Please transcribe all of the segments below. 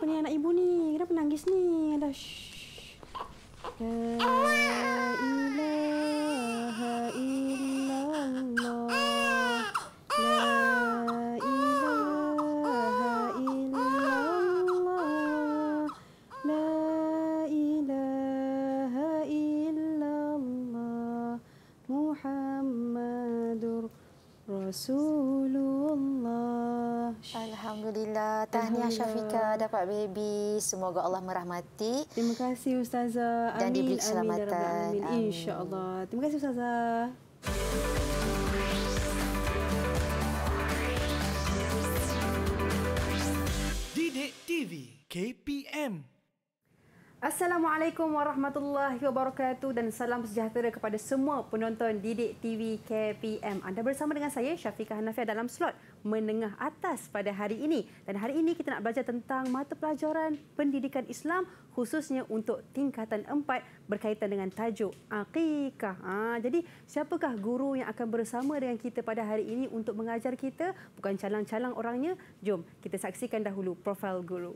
kenapa ni anak ibu ni? Kenapa nangis ni? Ada shh. Uh. nikah, dapat baby. Semoga Allah merahmati. Terima kasih Ustazah. Amin. Dan diberi ya keselamatan. Amin. InsyaAllah. Terima kasih Ustazah. Didik TV KPM Assalamualaikum warahmatullahi wabarakatuh dan salam sejahtera kepada semua penonton Didik TV KPM. Anda bersama dengan saya Syafiqah Hanafiah dalam slot menengah atas pada hari ini. Dan hari ini kita nak belajar tentang mata pelajaran pendidikan Islam khususnya untuk tingkatan 4 berkaitan dengan tajuk Aqiqah. Ha, jadi siapakah guru yang akan bersama dengan kita pada hari ini untuk mengajar kita? Bukan calang-calang orangnya. Jom kita saksikan dahulu profil guru.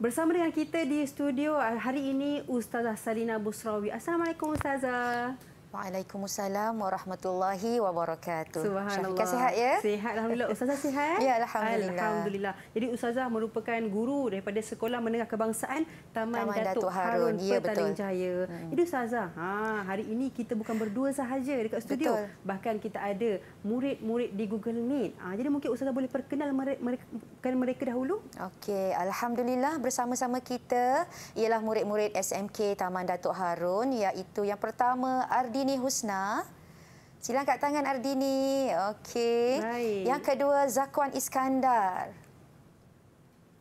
Bersama dengan kita di studio eh, hari ini Ustazah Salina Busrawi. Assalamualaikum Ustazah. Waalaikumsalam warahmatullahi wabarakatuh. Subhanallah. Syafiqah sihat ya? Sihat alhamdulillah. Ustazah sihat? Ya, alhamdulillah. Alhamdulillah. Jadi Ustazah merupakan guru daripada Sekolah Menengah Kebangsaan Taman, Taman Datuk, Datuk Harun, Harun. Ya, Petaling Jaya. Hmm. Jadi Ustazah, ha, hari ini kita bukan berdua sahaja dekat studio. Betul. Bahkan kita ada murid-murid di Google Meet. Ha, jadi mungkin Ustazah boleh perkenal mereka, melakukan mereka dahulu? Okey, alhamdulillah bersama-sama kita ialah murid-murid SMK Taman Datuk Harun iaitu yang pertama Ardini Husna. silang angkat tangan Ardini. Okey. Yang kedua Zakwan Iskandar.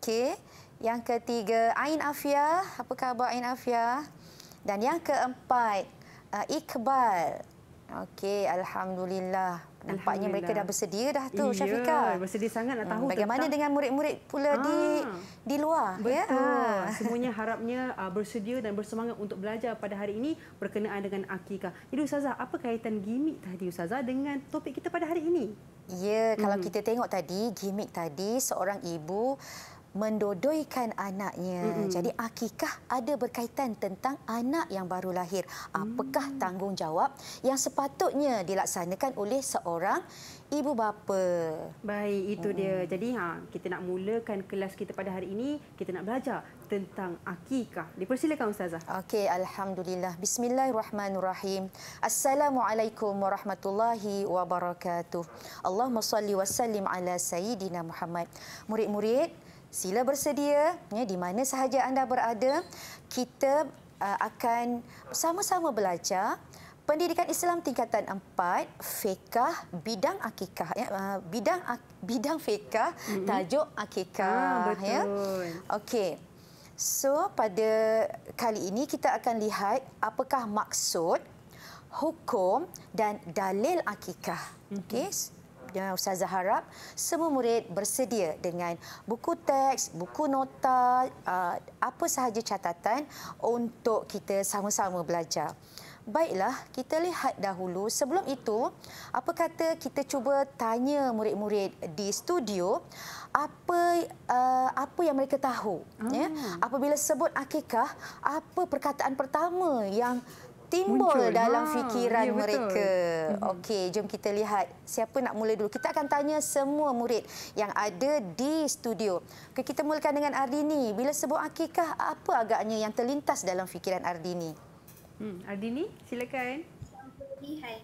Okey. Yang ketiga Ain Afia. Apa khabar Ain Afia? Dan yang keempat uh, Iqbal. Okey, alhamdulillah. Nampaknya mereka dah bersedia dah tu, ya, Syafika. Bersedia sangat nak hmm, tahu. Bagaimana tentang... dengan murid-murid pula ha. di ah. di luar? Ya? Betul. Ya? Ha. Semuanya harapnya uh, bersedia dan bersemangat untuk belajar pada hari ini berkenaan dengan akikah. Jadi Ustazah, apa kaitan gimmick tadi Ustazah dengan topik kita pada hari ini? Ya, kalau hmm. kita tengok tadi gimmick tadi seorang ibu mendodoikan anaknya. Mm-hmm. Jadi akikah ada berkaitan tentang anak yang baru lahir. Apakah mm-hmm. tanggungjawab yang sepatutnya dilaksanakan oleh seorang ibu bapa? Baik, itu mm. dia. Jadi ha, kita nak mulakan kelas kita pada hari ini, kita nak belajar tentang akikah. Dipersilakan ustazah. Okey, alhamdulillah. Bismillahirrahmanirrahim. Assalamualaikum warahmatullahi wabarakatuh. Allahumma salli wa sallim ala sayyidina Muhammad. Murid-murid, sila bersedia ya, di mana sahaja anda berada. Kita uh, akan sama-sama belajar Pendidikan Islam tingkatan 4 fiqh bidang akikah ya uh, bidang bidang fiqh tajuk akikah ah, ya okey so pada kali ini kita akan lihat apakah maksud hukum dan dalil akikah okey dengan Ustazah harap semua murid bersedia dengan buku teks, buku nota, uh, apa sahaja catatan untuk kita sama-sama belajar. Baiklah, kita lihat dahulu. Sebelum itu, apa kata kita cuba tanya murid-murid di studio apa uh, apa yang mereka tahu. Hmm. Ya? Ah. Apabila sebut akikah, apa perkataan pertama yang timbul Muncul. Ah, dalam ha, fikiran ya, mereka. Mm-hmm. Okey, jom kita lihat siapa nak mula dulu. Kita akan tanya semua murid yang ada di studio. Okay, kita mulakan dengan Ardini. Bila sebut akikah, apa agaknya yang terlintas dalam fikiran Ardini? Hmm, Ardini, silakan. Sembelihan.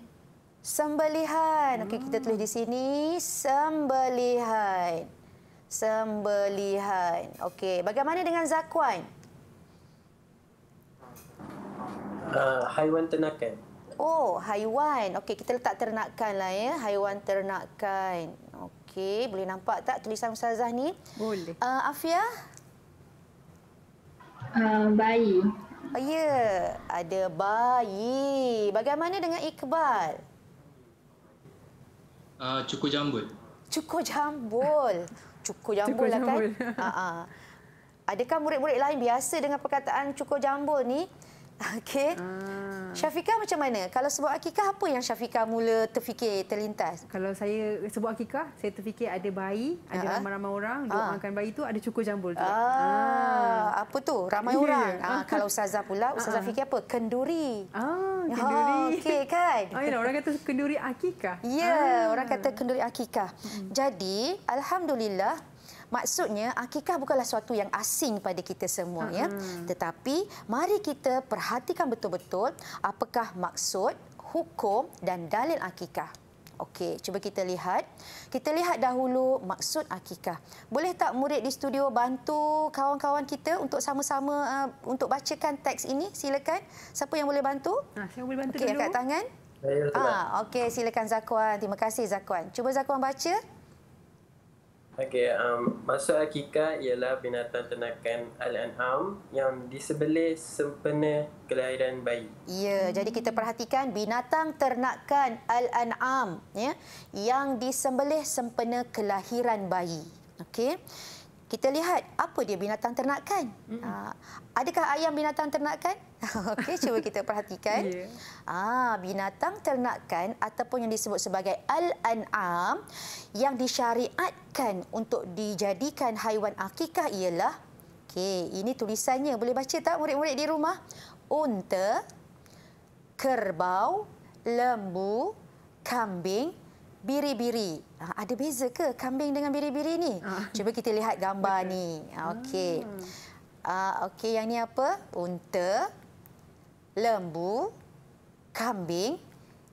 Sembelihan. Okey, kita tulis di sini. Sembelihan. Sembelihan. Okey, bagaimana dengan zakuan? uh, haiwan ternakan. Oh, haiwan. Okey, kita letak ternakan lah ya. Haiwan ternakan. Okey, boleh nampak tak tulisan Ustazah ni? Boleh. Uh, Afiah? Uh, bayi. Oh, ya, ada bayi. Bagaimana dengan Iqbal? Uh, cukur jambul. Cukur jambul. Cukur lah kan? jambul cukur jambul. Uh -huh. Ah. Adakah murid-murid lain biasa dengan perkataan cukur jambul ni? Okey. Hmm. Ah. Syafiqah macam mana? Kalau sebut akikah, apa yang Syafiqah mula terfikir, terlintas? Kalau saya sebut akikah, saya terfikir ada bayi, ada uh ramai-ramai orang. Uh-huh. Ah. Doakan bayi itu ada cukur jambul. Ah. Ah. Apa tu? Ramai yeah. orang. Ah, kalau Ustazah pula, Ustazah uh fikir apa? Kenduri. Ah, kenduri. Oh, Okey, kan? Oh, yeah, orang kata kenduri akikah. Ya, yeah, ah. orang kata kenduri akikah. Hmm. Jadi, Alhamdulillah, Maksudnya akikah bukanlah sesuatu yang asing pada kita semua hmm. ya. Tetapi mari kita perhatikan betul-betul apakah maksud hukum dan dalil akikah. Okey, cuba kita lihat. Kita lihat dahulu maksud akikah. Boleh tak murid di studio bantu kawan-kawan kita untuk sama-sama uh, untuk bacakan teks ini? Silakan. Siapa yang boleh bantu? Ha, saya boleh bantu okay, dulu. Okey, angkat tangan. Ah, okey, silakan Zakwan. Terima kasih Zakwan. Cuba Zakwan baca. Okay, um, maksud hakikat ialah binatang ternakan Al-An'am yang disebelih sempena kelahiran bayi. Ya, hmm. jadi kita perhatikan binatang ternakan Al-An'am ya, yang disebelih sempena kelahiran bayi. Okay kita lihat apa dia binatang ternakan. Uh, ah, adakah ayam binatang ternakan? Okey, cuba kita perhatikan. Yeah. Ah, binatang ternakan ataupun yang disebut sebagai al-an'am yang disyariatkan untuk dijadikan haiwan akikah ialah okey, ini tulisannya boleh baca tak murid-murid di rumah? Unta, kerbau, lembu, kambing biri-biri. Ha, ada beza ke kambing dengan biri-biri ni? Ha. Cuba kita lihat gambar ni. Ah, hmm. Okey. Ah okey yang ni apa? Unta, lembu, kambing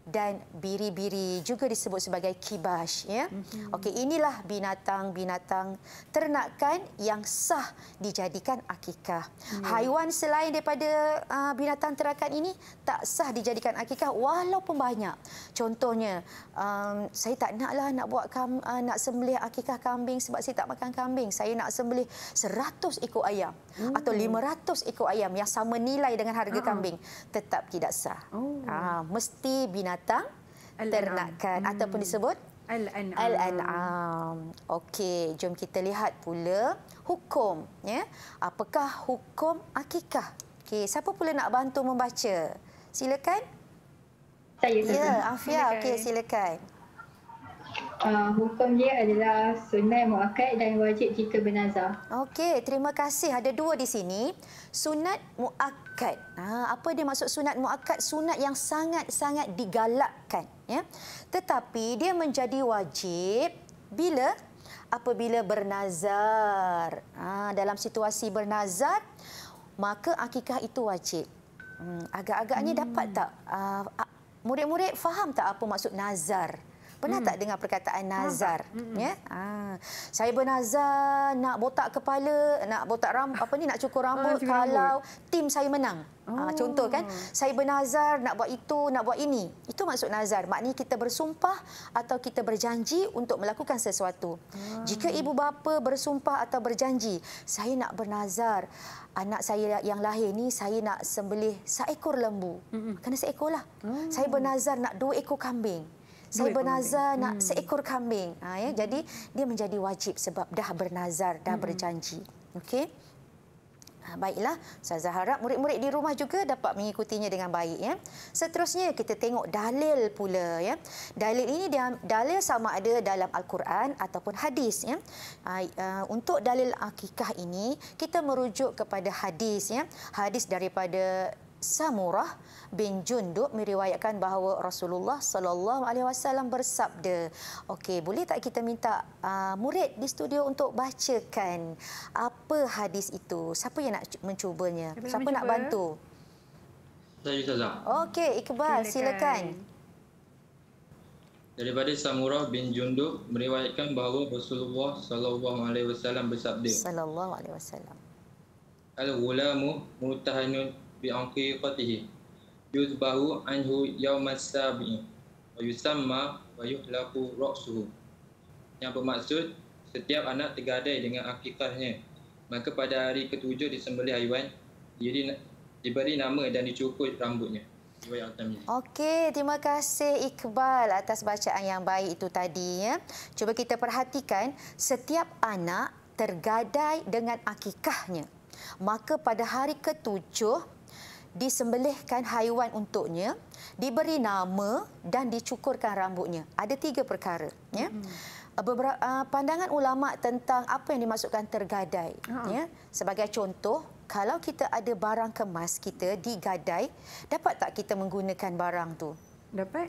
dan biri-biri juga disebut sebagai kibas ya. Mm -hmm. Okey inilah binatang-binatang ternakan yang sah dijadikan akikah. Yeah. Hmm. Haiwan selain daripada uh, binatang ternakan ini tak sah dijadikan akikah walaupun banyak. Contohnya um, saya tak naklah nak buat kam, uh, nak sembelih akikah kambing sebab saya tak makan kambing. Saya nak sembelih 100 ekor ayam mm -hmm. atau 500 ekor ayam yang sama nilai dengan harga uh ah. -huh. kambing tetap tidak sah. Oh. Uh, mesti binatang binatang ternakan hmm. ataupun disebut al-an'am. al Okey, jom kita lihat pula hukum ya. Apakah hukum akikah? Okey, siapa pula nak bantu membaca? Silakan. Saya Ya, Afia. Okey, silakan. Uh, hukum dia adalah sunnah muakkad dan wajib jika bernazar. Okey, terima kasih. Ada dua di sini sunat muakkad. Ha, apa dia maksud sunat muakkad? Sunat yang sangat-sangat digalakkan. Ya. Tetapi dia menjadi wajib bila apabila bernazar. Ha, dalam situasi bernazar, maka akikah itu wajib. Hmm, agak-agaknya hmm. dapat tak? Uh, murid-murid faham tak apa maksud nazar? Pernah hmm. tak dengar perkataan nazar? Hmm. Ya? Ha. Saya bernazar nak botak kepala, nak botak ram, apa ni nak cukur rambut oh, kalau tim saya menang. Ha, contoh kan, saya bernazar nak buat itu, nak buat ini. Itu maksud nazar. Makni kita bersumpah atau kita berjanji untuk melakukan sesuatu. Hmm. Jika ibu bapa bersumpah atau berjanji, saya nak bernazar anak saya yang lahir ni saya nak sembelih seekor lembu. Hmm. Kena seekor lah. Hmm. Saya bernazar nak dua ekor kambing saya bernazar kambing. nak hmm. seekor kambing ha, ya hmm. jadi dia menjadi wajib sebab dah bernazar dah hmm. berjanji okey ha, Baiklah, saya harap murid-murid di rumah juga dapat mengikutinya dengan baik ya. Seterusnya kita tengok dalil pula ya. Dalil ini dia dalil sama ada dalam al-Quran ataupun hadis ya. Ha, e, untuk dalil akikah ini kita merujuk kepada hadis ya. Hadis daripada Samurah bin Jundub meriwayatkan bahawa Rasulullah sallallahu alaihi wasallam bersabda. Okey, boleh tak kita minta uh, murid di studio untuk bacakan apa hadis itu? Siapa yang nak mencubanya? Siapa, Siapa mencuba? nak bantu? Saya Ustazah. Okey, Iqbal silakan. Daripada Samurah bin Jundub meriwayatkan bahawa Rasulullah sallallahu alaihi wasallam bersabda. Sallallahu alaihi wasallam. Al-ghulamu mutahannun bi anqi qatihi yuzbahu anhu yawmas sabi wa yusamma wa yuhlaku ra'suhu yang bermaksud setiap anak tergadai dengan akikahnya maka pada hari ketujuh disembelih haiwan jadi diberi nama dan dicukur rambutnya Okey, terima kasih Iqbal atas bacaan yang baik itu tadi. Ya. Cuba kita perhatikan, setiap anak tergadai dengan akikahnya. Maka pada hari ketujuh, disembelihkan haiwan untuknya, diberi nama dan dicukurkan rambutnya. Ada tiga perkara. Ya. Hmm. Beberapa, ah, pandangan ulama tentang apa yang dimasukkan tergadai. Ya. Sebagai contoh, kalau kita ada barang kemas kita digadai, dapat tak kita menggunakan barang tu? Dapat.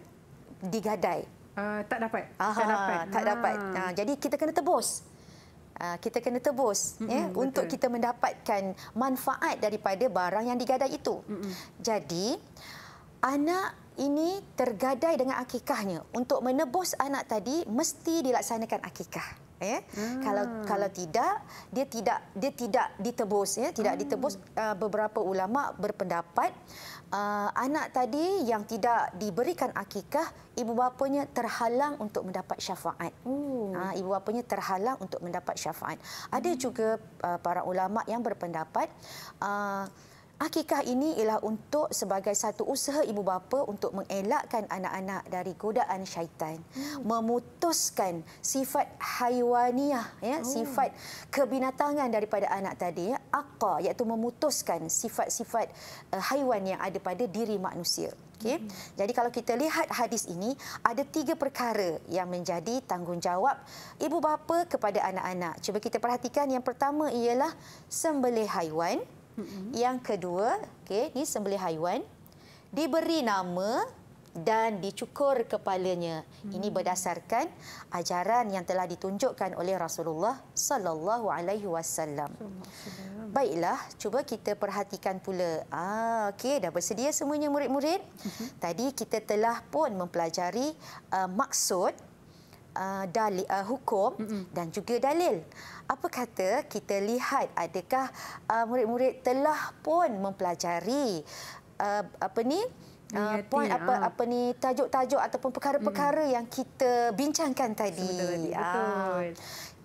Digadai. Uh, ah, tak dapat. Aha, tak dapat. Tak dapat. Ha. Ha. Jadi kita kena tebus. Ah, kita kena tebus mm-hmm, ya untuk kita mendapatkan manfaat daripada barang yang digadai itu. Mm-hmm. Jadi anak ini tergadai dengan akikahnya untuk menebus anak tadi mesti dilaksanakan akikah ya. Hmm. Kalau kalau tidak dia tidak dia tidak ditebus ya, tidak hmm. ditebus ah. uh, beberapa ulama berpendapat Uh, anak tadi yang tidak diberikan akikah, ibu bapanya terhalang untuk mendapat syafaat. Uh, ibu bapanya terhalang untuk mendapat syafaat. Hmm. Ada juga uh, para ulama yang berpendapat uh, Akikah ini ialah untuk sebagai satu usaha ibu bapa untuk mengelakkan anak-anak dari godaan syaitan, hmm. memutuskan sifat haiwaniah ya, oh. sifat kebinatangan daripada anak tadi ya, aqa iaitu memutuskan sifat-sifat eh, haiwan yang ada pada diri manusia. Okay. Hmm. Jadi kalau kita lihat hadis ini ada tiga perkara yang menjadi tanggungjawab ibu bapa kepada anak-anak. Cuba kita perhatikan yang pertama ialah sembelih haiwan. Hmm hmm Yang kedua, okay, ini sembelih haiwan diberi nama dan dicukur kepalanya. Mm-hmm. Ini mm. berdasarkan ajaran yang telah ditunjukkan oleh Rasulullah sallallahu alaihi wasallam. Baiklah, cuba kita perhatikan pula. Ah, okey, dah bersedia semuanya murid-murid? Mm-hmm. Tadi kita telah pun mempelajari uh, maksud uh, dalil uh, hukum mm-hmm. dan juga dalil apa kata kita lihat adakah uh, murid-murid telah pun mempelajari uh, apa ni Uh, apa ah. apa ni tajuk-tajuk ataupun perkara-perkara hmm. yang kita bincangkan tadi. Ah. Betul.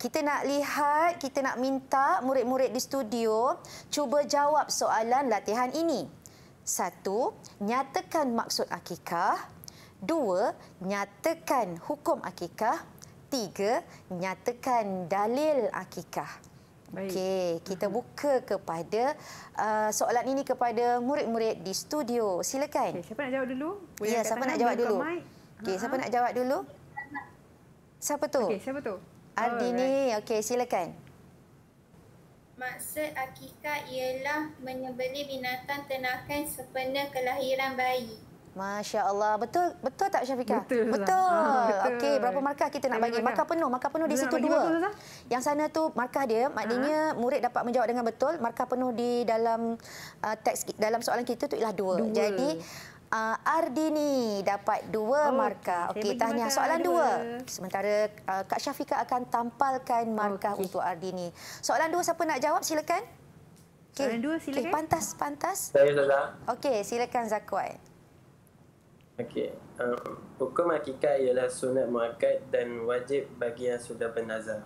kita nak lihat, kita nak minta murid-murid di studio cuba jawab soalan latihan ini. Satu, nyatakan maksud akikah. Dua, nyatakan hukum akikah tiga, nyatakan dalil akikah. Okey, kita mhm. buka kepada uh, soalan ini kepada murid-murid di studio. Silakan. Okay, siapa nak jawab dulu? Boleh ya, siapa nak jawab dulu? Okey, siapa nak jawab dulu? Siapa tu? Okey, siapa tu? Ardini. Okey, silakan. Maksud akikah ialah menyembelih binatang ternakan sepenuh kelahiran bayi. Masya Allah. Betul betul tak Syafika? Betul. Lah. Betul. Ah, betul. Okey, berapa markah kita nak bagi? Markah penuh. Markah penuh di situ dua. Yang sana tu markah dia. Maknanya ha? murid dapat menjawab dengan betul. Markah penuh di dalam uh, teks dalam soalan kita tu ialah dua. dua. Jadi, uh, Ardini dapat dua oh, markah. Okey, tahniah. Soalan dua. dua. Sementara uh, Kak Syafika akan tampalkan markah okay. untuk Ardini. Soalan dua siapa nak jawab? Silakan. Okay. Soalan dua silakan. Okay, pantas, pantas. Saya, Zaza. Okey, silakan Zakuan. Okey. Um, hukum akikah ialah sunat muakkad dan wajib bagi yang sudah bernazar.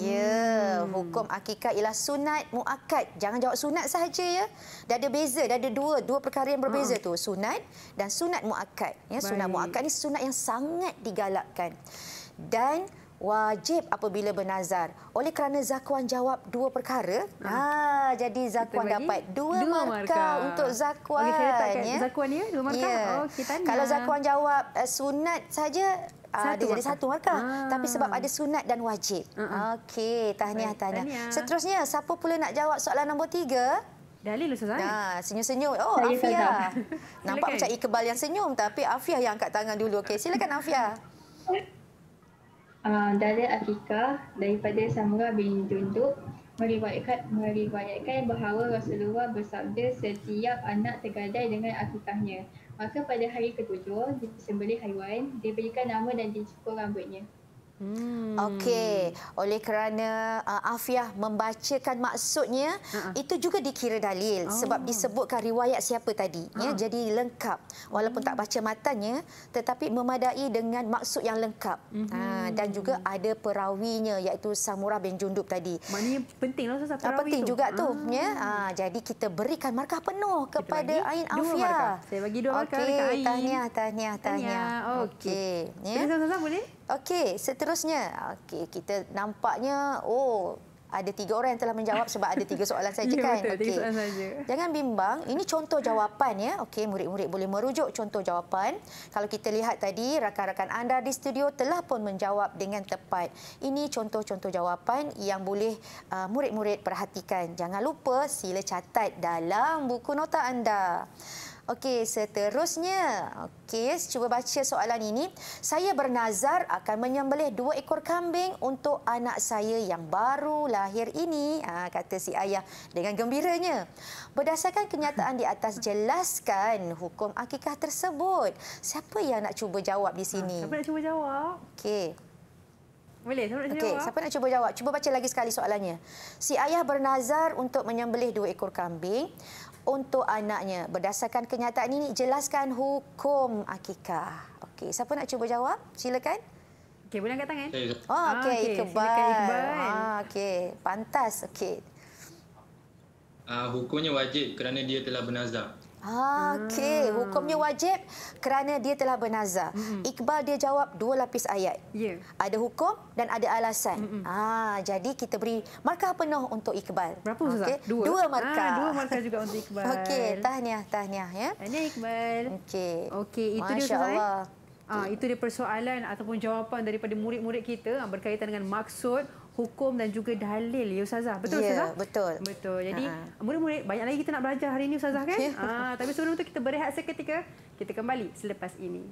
Ya, hmm. hukum akikah ialah sunat muakkad. Jangan jawab sunat sahaja ya. Dah ada beza, dah ada dua, dua perkara yang berbeza ha. tu, sunat dan sunat muakkad. Ya, Baik. sunat muakkad ni sunat yang sangat digalakkan. Dan wajib apabila bernazar oleh kerana zakuan jawab dua perkara ah. ha jadi zakuan dapat dua, dua markah, markah untuk zakuan okay, saya letakkan ya. zakuan ya dua markah yeah. Oh, okey kalau zakuan jawab uh, sunat saja ah, satu dia jadi satu markah ah. tapi sebab ada sunat dan wajib uh-uh. okey tahniah, tahniah seterusnya siapa pula nak jawab soalan nombor tiga? Dalil Ustazah. Eh? Nah senyum-senyum. Oh, Saya Afia. Nampak macam Iqbal yang senyum tapi Afia yang angkat tangan dulu. Okay silakan Afia. Ah, dari Akikah daripada Samra bin Junduk meriwayatkan meriwayatkan bahawa Rasulullah bersabda setiap anak tergadai dengan akikahnya. Maka pada hari ketujuh di sembelih haiwan, diberikan nama dan dicukur rambutnya. Hmm. Okey, oleh kerana uh, Afiah membacakan maksudnya, uh-uh. itu juga dikira dalil oh. sebab disebutkan riwayat siapa tadi. Uh. Ya, jadi lengkap walaupun hmm. tak baca matanya tetapi memadai dengan maksud yang lengkap. Hmm. Uh, dan juga ada perawinya iaitu Samurah bin Jundub tadi. penting lah Ustaz ah, perawi uh, Penting tu. juga uh. tu ah. ya. Uh, jadi kita berikan markah penuh kepada Ain Afiah. Saya bagi dua markah okay, dekat Ain. Okey, tahniah, tahniah, tahniah. tahniah. Okey. Okay. Ya. Ustaz boleh? Okey, seterusnya. Okey, kita nampaknya oh ada tiga orang yang telah menjawab sebab ada tiga soalan saja ya, kan? Ya, betul. Okay. Tiga soalan saja. Jangan bimbang. Ini contoh jawapan ya. Okey, murid-murid boleh merujuk contoh jawapan. Kalau kita lihat tadi, rakan-rakan anda di studio telah pun menjawab dengan tepat. Ini contoh-contoh jawapan yang boleh uh, murid-murid uh, perhatikan. Jangan lupa sila catat dalam buku nota anda. Okey, seterusnya. Okey, cuba baca soalan ini. Saya bernazar akan menyembelih dua ekor kambing untuk anak saya yang baru lahir ini, ha, kata si ayah dengan gembiranya. Berdasarkan kenyataan di atas, jelaskan hukum akikah tersebut. Siapa yang nak cuba jawab di ha, sini? Siapa nak cuba jawab? Okey. Boleh, siapa nak, okay, jawab? siapa nak cuba jawab? Cuba baca lagi sekali soalannya. Si ayah bernazar untuk menyembelih dua ekor kambing untuk anaknya. Berdasarkan kenyataan ini, jelaskan hukum akikah. Okey, siapa nak cuba jawab? Silakan. Okey, boleh angkat tangan. Oh, okey, okay. Iqbal. Ah, okey, pantas. Okey. Uh, hukumnya wajib kerana dia telah bernazak. Okey, hmm. hukumnya wajib kerana dia telah bernazar. Hmm. Iqbal dia jawab dua lapis ayat. Yeah. Ada hukum dan ada alasan. Hmm, hmm. Ah, jadi kita beri markah penuh untuk Iqbal. Berapa Ustaz? Okay. Dua. dua ah, markah. Ah, dua markah juga untuk Iqbal. Okey, tahniah, tahniah. Ya. Tahniah Iqbal. Okey, okay, itu Masya dia Ustaz. Eh? Allah. Ah, itu dia persoalan ataupun jawapan daripada murid-murid kita ah, berkaitan dengan maksud hukum dan juga dalil ya ustazah. Betul ya, ustazah? Betul. Betul. Jadi murid-murid banyak lagi kita nak belajar hari ini ustazah kan? Ah, tapi sebelum itu kita berehat seketika. Kita kembali selepas ini.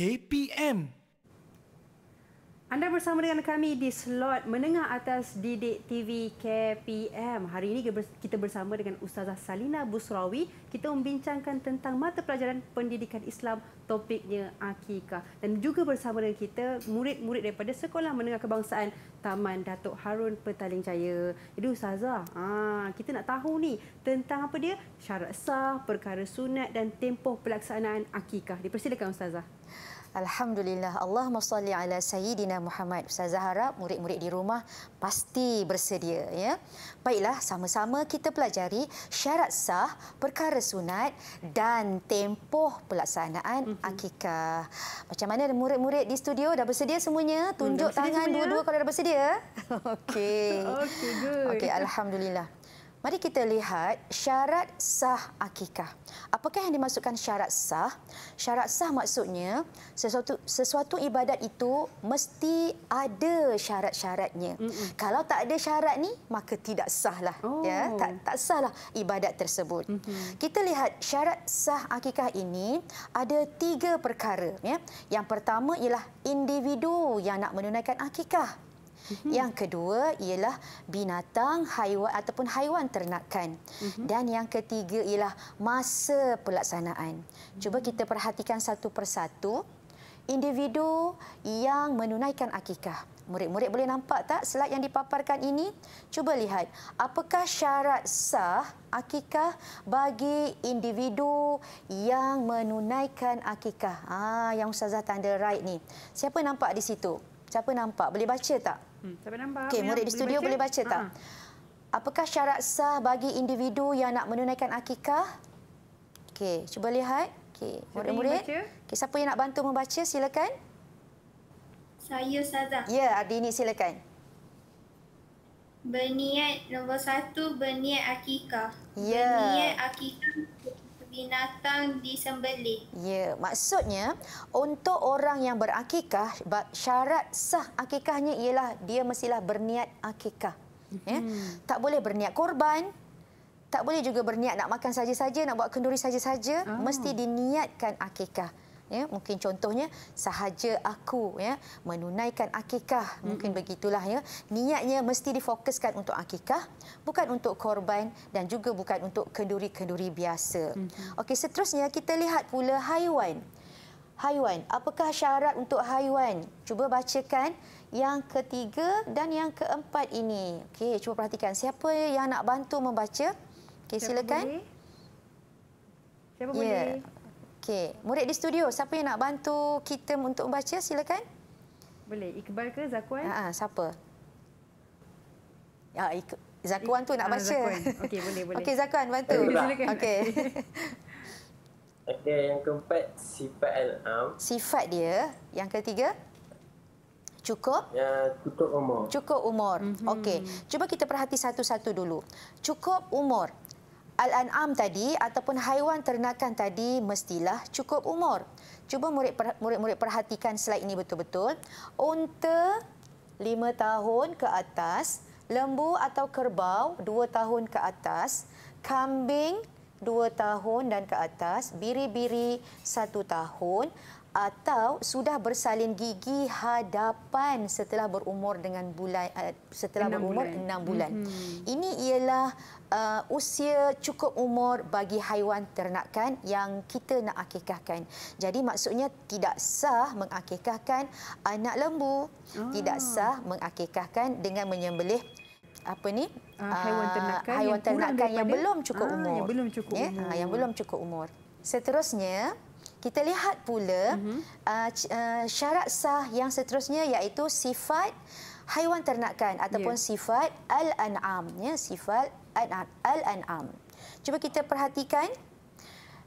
KPM. Anda bersama dengan kami di slot menengah atas Didik TV KPM. Hari ini kita bersama dengan Ustazah Salina Busrawi. Kita membincangkan tentang mata pelajaran pendidikan Islam topiknya akikah dan juga bersama dengan kita murid-murid daripada Sekolah Menengah Kebangsaan Taman Datuk Harun Petaling Jaya. Jadi ustazah, ha, kita nak tahu ni tentang apa dia? Syarat sah, perkara sunat dan tempoh pelaksanaan akikah. Dipersilakan ustazah. Alhamdulillah Allah salli ala sayyidina Muhammad. Ustazah harap murid-murid di rumah pasti bersedia ya. Baiklah sama-sama kita pelajari syarat sah, perkara sunat dan tempoh pelaksanaan akikah. Macam mana ada murid-murid di studio? Dah bersedia semuanya? Hmm, Tunjuk hmm, tangan dua-dua kalau dah bersedia. Okey. Okey, good. Okey, Alhamdulillah. Mari kita lihat syarat sah akikah. Apakah yang dimaksudkan syarat sah? Syarat sah maksudnya sesuatu sesuatu ibadat itu mesti ada syarat-syaratnya. Mm-hmm. Kalau tak ada syarat ni maka tidak sahlah ya, oh. ya, tak tak sahlah ibadat tersebut. Mm-hmm. Kita lihat syarat sah akikah ini ada tiga perkara ya. Yang pertama ialah individu yang nak menunaikan akikah. Mm-hmm. Yang kedua ialah binatang haiwan ataupun haiwan ternakan. Mm-hmm. Dan yang ketiga ialah masa pelaksanaan. Mm-hmm. Cuba kita perhatikan satu persatu individu yang menunaikan akikah. Murid-murid boleh nampak tak slide yang dipaparkan ini? Cuba lihat, apakah syarat sah akikah bagi individu yang menunaikan akikah? Ah, yang Ustazah tanda right ni. Siapa nampak di situ? Siapa nampak? Boleh baca tak? Hmm, siapa nampak? Okey, murid di studio baca? boleh baca tak? Ha. Apakah syarat sah bagi individu yang nak menunaikan akikah? Okey, cuba lihat. Okey, murid-murid. Okey, siapa yang nak bantu membaca silakan. Saya Saza. Ya, Adini silakan. Berniat nombor satu, berniat akikah. Ya. Berniat akikah binatang disembeli. Ya, maksudnya untuk orang yang berakikah, syarat sah akikahnya ialah dia mestilah berniat akikah. Ya. Hmm. Tak boleh berniat korban, tak boleh juga berniat nak makan saja-saja, nak buat kenduri saja-saja, oh. mesti diniatkan akikah ya mungkin contohnya sahaja aku ya menunaikan akikah mungkin mm-hmm. begitulah ya niatnya mesti difokuskan untuk akikah bukan untuk korban dan juga bukan untuk kenduri-kenduri biasa mm-hmm. okey seterusnya kita lihat pula haiwan haiwan apakah syarat untuk haiwan cuba bacakan yang ketiga dan yang keempat ini okey cuba perhatikan siapa yang nak bantu membaca okey silakan siapa boleh, siapa boleh? Yeah. Okey, murid di studio, siapa yang nak bantu kita untuk membaca silakan? Boleh, Iqbal ke Zakwan? Ha, ha siapa? Ya, Iq Zakwan tu nak ah, baca. Okey, boleh, boleh. Okey, Zakwan bantu. Okey. Okey, yang keempat sifat al-am. Sifat dia. Yang ketiga? Cukup? Ya, cukup umur. Cukup umur. Mm -hmm. Okey. Cuba kita perhati satu-satu dulu. Cukup umur. Al-An'am tadi ataupun haiwan ternakan tadi mestilah cukup umur. Cuba murid-murid perhatikan slide ini betul-betul. Unta 5 tahun ke atas, lembu atau kerbau 2 tahun ke atas, kambing 2 tahun dan ke atas, biri-biri 1 tahun atau sudah bersalin gigi hadapan setelah berumur dengan bulan eh, setelah 6 berumur enam bulan. 6 bulan. Mm-hmm. Ini ialah uh, usia cukup umur bagi haiwan ternakan yang kita nak akikahkan. Jadi maksudnya tidak sah mengakikahkan anak lembu, oh. tidak sah mengakikahkan dengan menyembelih apa ni uh, haiwan ah, ternakan, haiwan yang, ternakan yang, yang belum cukup ah, umur, yang belum cukup yeah? umur, ah, yang belum cukup umur. Seterusnya kita lihat pula mm-hmm. uh, syarat sah yang seterusnya iaitu sifat haiwan ternakan ataupun yeah. sifat al-an'am ya sifat al-an'am. Cuba kita perhatikan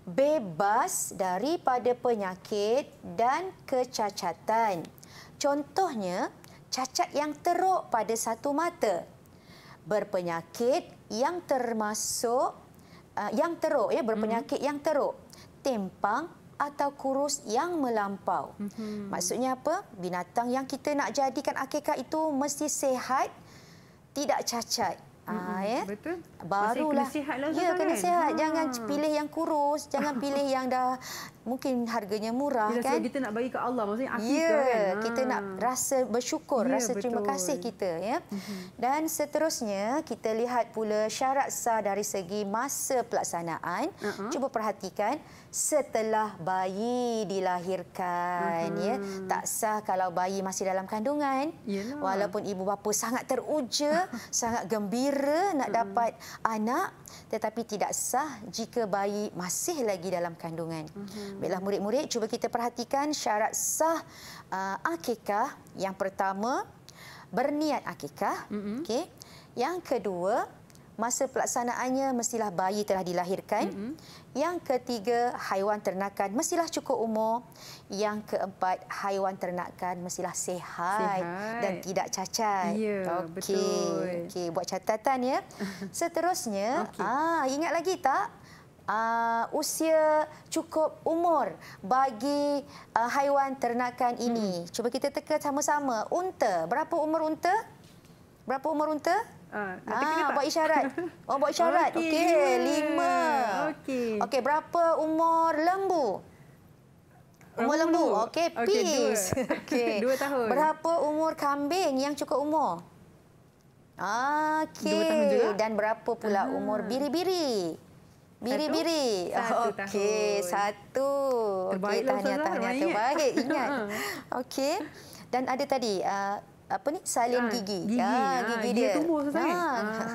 bebas daripada penyakit dan kecacatan. Contohnya cacat yang teruk pada satu mata. Berpenyakit yang termasuk uh, yang teruk ya berpenyakit mm-hmm. yang teruk tempang atau kurus yang melampau. Mm -hmm. Maksudnya apa? Binatang yang kita nak jadikan akikah itu mesti sehat, tidak cacat. Mm -hmm. ha, ya? Betul. Barulah. Mesti kena sehat. Lah, ya, kena kan? sehat. Kan? Jangan pilih yang kurus, jangan pilih yang dah mungkin harganya murah. Bila kan? Kita nak bagi ke Allah, maksudnya akikah. Ya, kan? Ah. kita nak rasa bersyukur, ya, rasa betul. terima kasih kita. Ya? Mm -hmm. Dan seterusnya, kita lihat pula syarat sah dari segi masa pelaksanaan. Uh -huh. Cuba perhatikan setelah bayi dilahirkan uh-huh. ya mm-hmm. tak sah kalau bayi masih dalam kandungan Yelah. walaupun ibu bapa sangat teruja sangat gembira nak uh-huh. dapat anak tetapi tidak sah jika bayi masih lagi dalam kandungan uh-huh. baiklah murid-murid cuba kita perhatikan syarat sah uh, akikah yang pertama berniat akikah uh-huh. okey yang kedua masa pelaksanaannya mestilah bayi telah dilahirkan. Mm -hmm. Yang ketiga, haiwan ternakan mestilah cukup umur. Yang keempat, haiwan ternakan mestilah sehat sihat. dan tidak cacat. Ya, okay. betul. Okay, buat catatan ya. Seterusnya, okay. ah, ingat lagi tak? Uh, usia cukup umur bagi uh, haiwan ternakan ini. Hmm. Cuba kita teka sama-sama. Unta, berapa umur unta? Berapa umur unta? Ah, ah buat isyarat. Oh, buat isyarat. Okey, okay. lima. Okey. Okey, berapa umur lembu? Umur lembu. Okey, peace. Okey, dua. tahun. Berapa umur kambing yang cukup umur? Okey. Dan berapa pula Aha. umur biri-biri? Biri-biri. Okey, satu. Okey, tanya-tanya lah, terbaik. Ingat. Okey. Dan ada tadi, uh, apa ni salin ah, gigi. Gigi, ha, gigi, gigi dia. Dia Ha. Ha.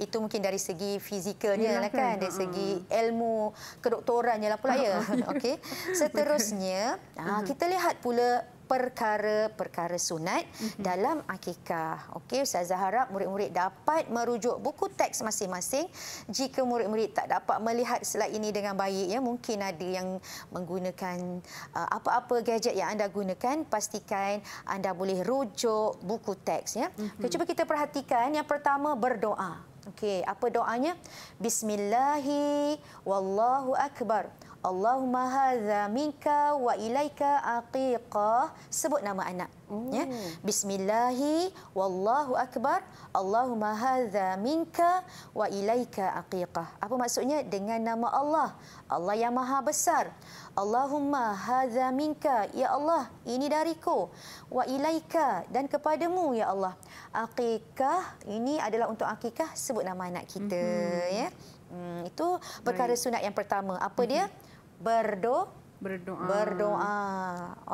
Itu mungkin dari segi fizikalnya lah kan. kan. Dari segi ilmu kedoktorannya lah pula ya. Okay. Seterusnya, ha, kita lihat pula perkara-perkara sunat mm-hmm. dalam akikah. Okey, saya harap murid-murid dapat merujuk buku teks masing-masing. Jika murid-murid tak dapat melihat slide ini dengan baik ya, mungkin ada yang menggunakan uh, apa-apa gadget yang anda gunakan, pastikan anda boleh rujuk buku teks ya. Mm-hmm. Okay, cuba kita perhatikan yang pertama berdoa. Okey, apa doanya? Bismillahirrahmanirrahim. Wallahu akbar. Allahumma hadza minka wa ilaika aqiqah sebut nama anak mm. ya hmm. bismillahi wallahu akbar Allahumma hadza minka wa ilaika aqiqah apa maksudnya dengan nama Allah Allah yang maha besar Allahumma hadza minka ya Allah ini dariku wa ilaika dan kepadamu ya Allah aqiqah ini adalah untuk aqiqah sebut nama anak kita mm-hmm. ya hmm, itu perkara sunat yang pertama apa mm-hmm. dia mhm berdo berdoa. Berdoa.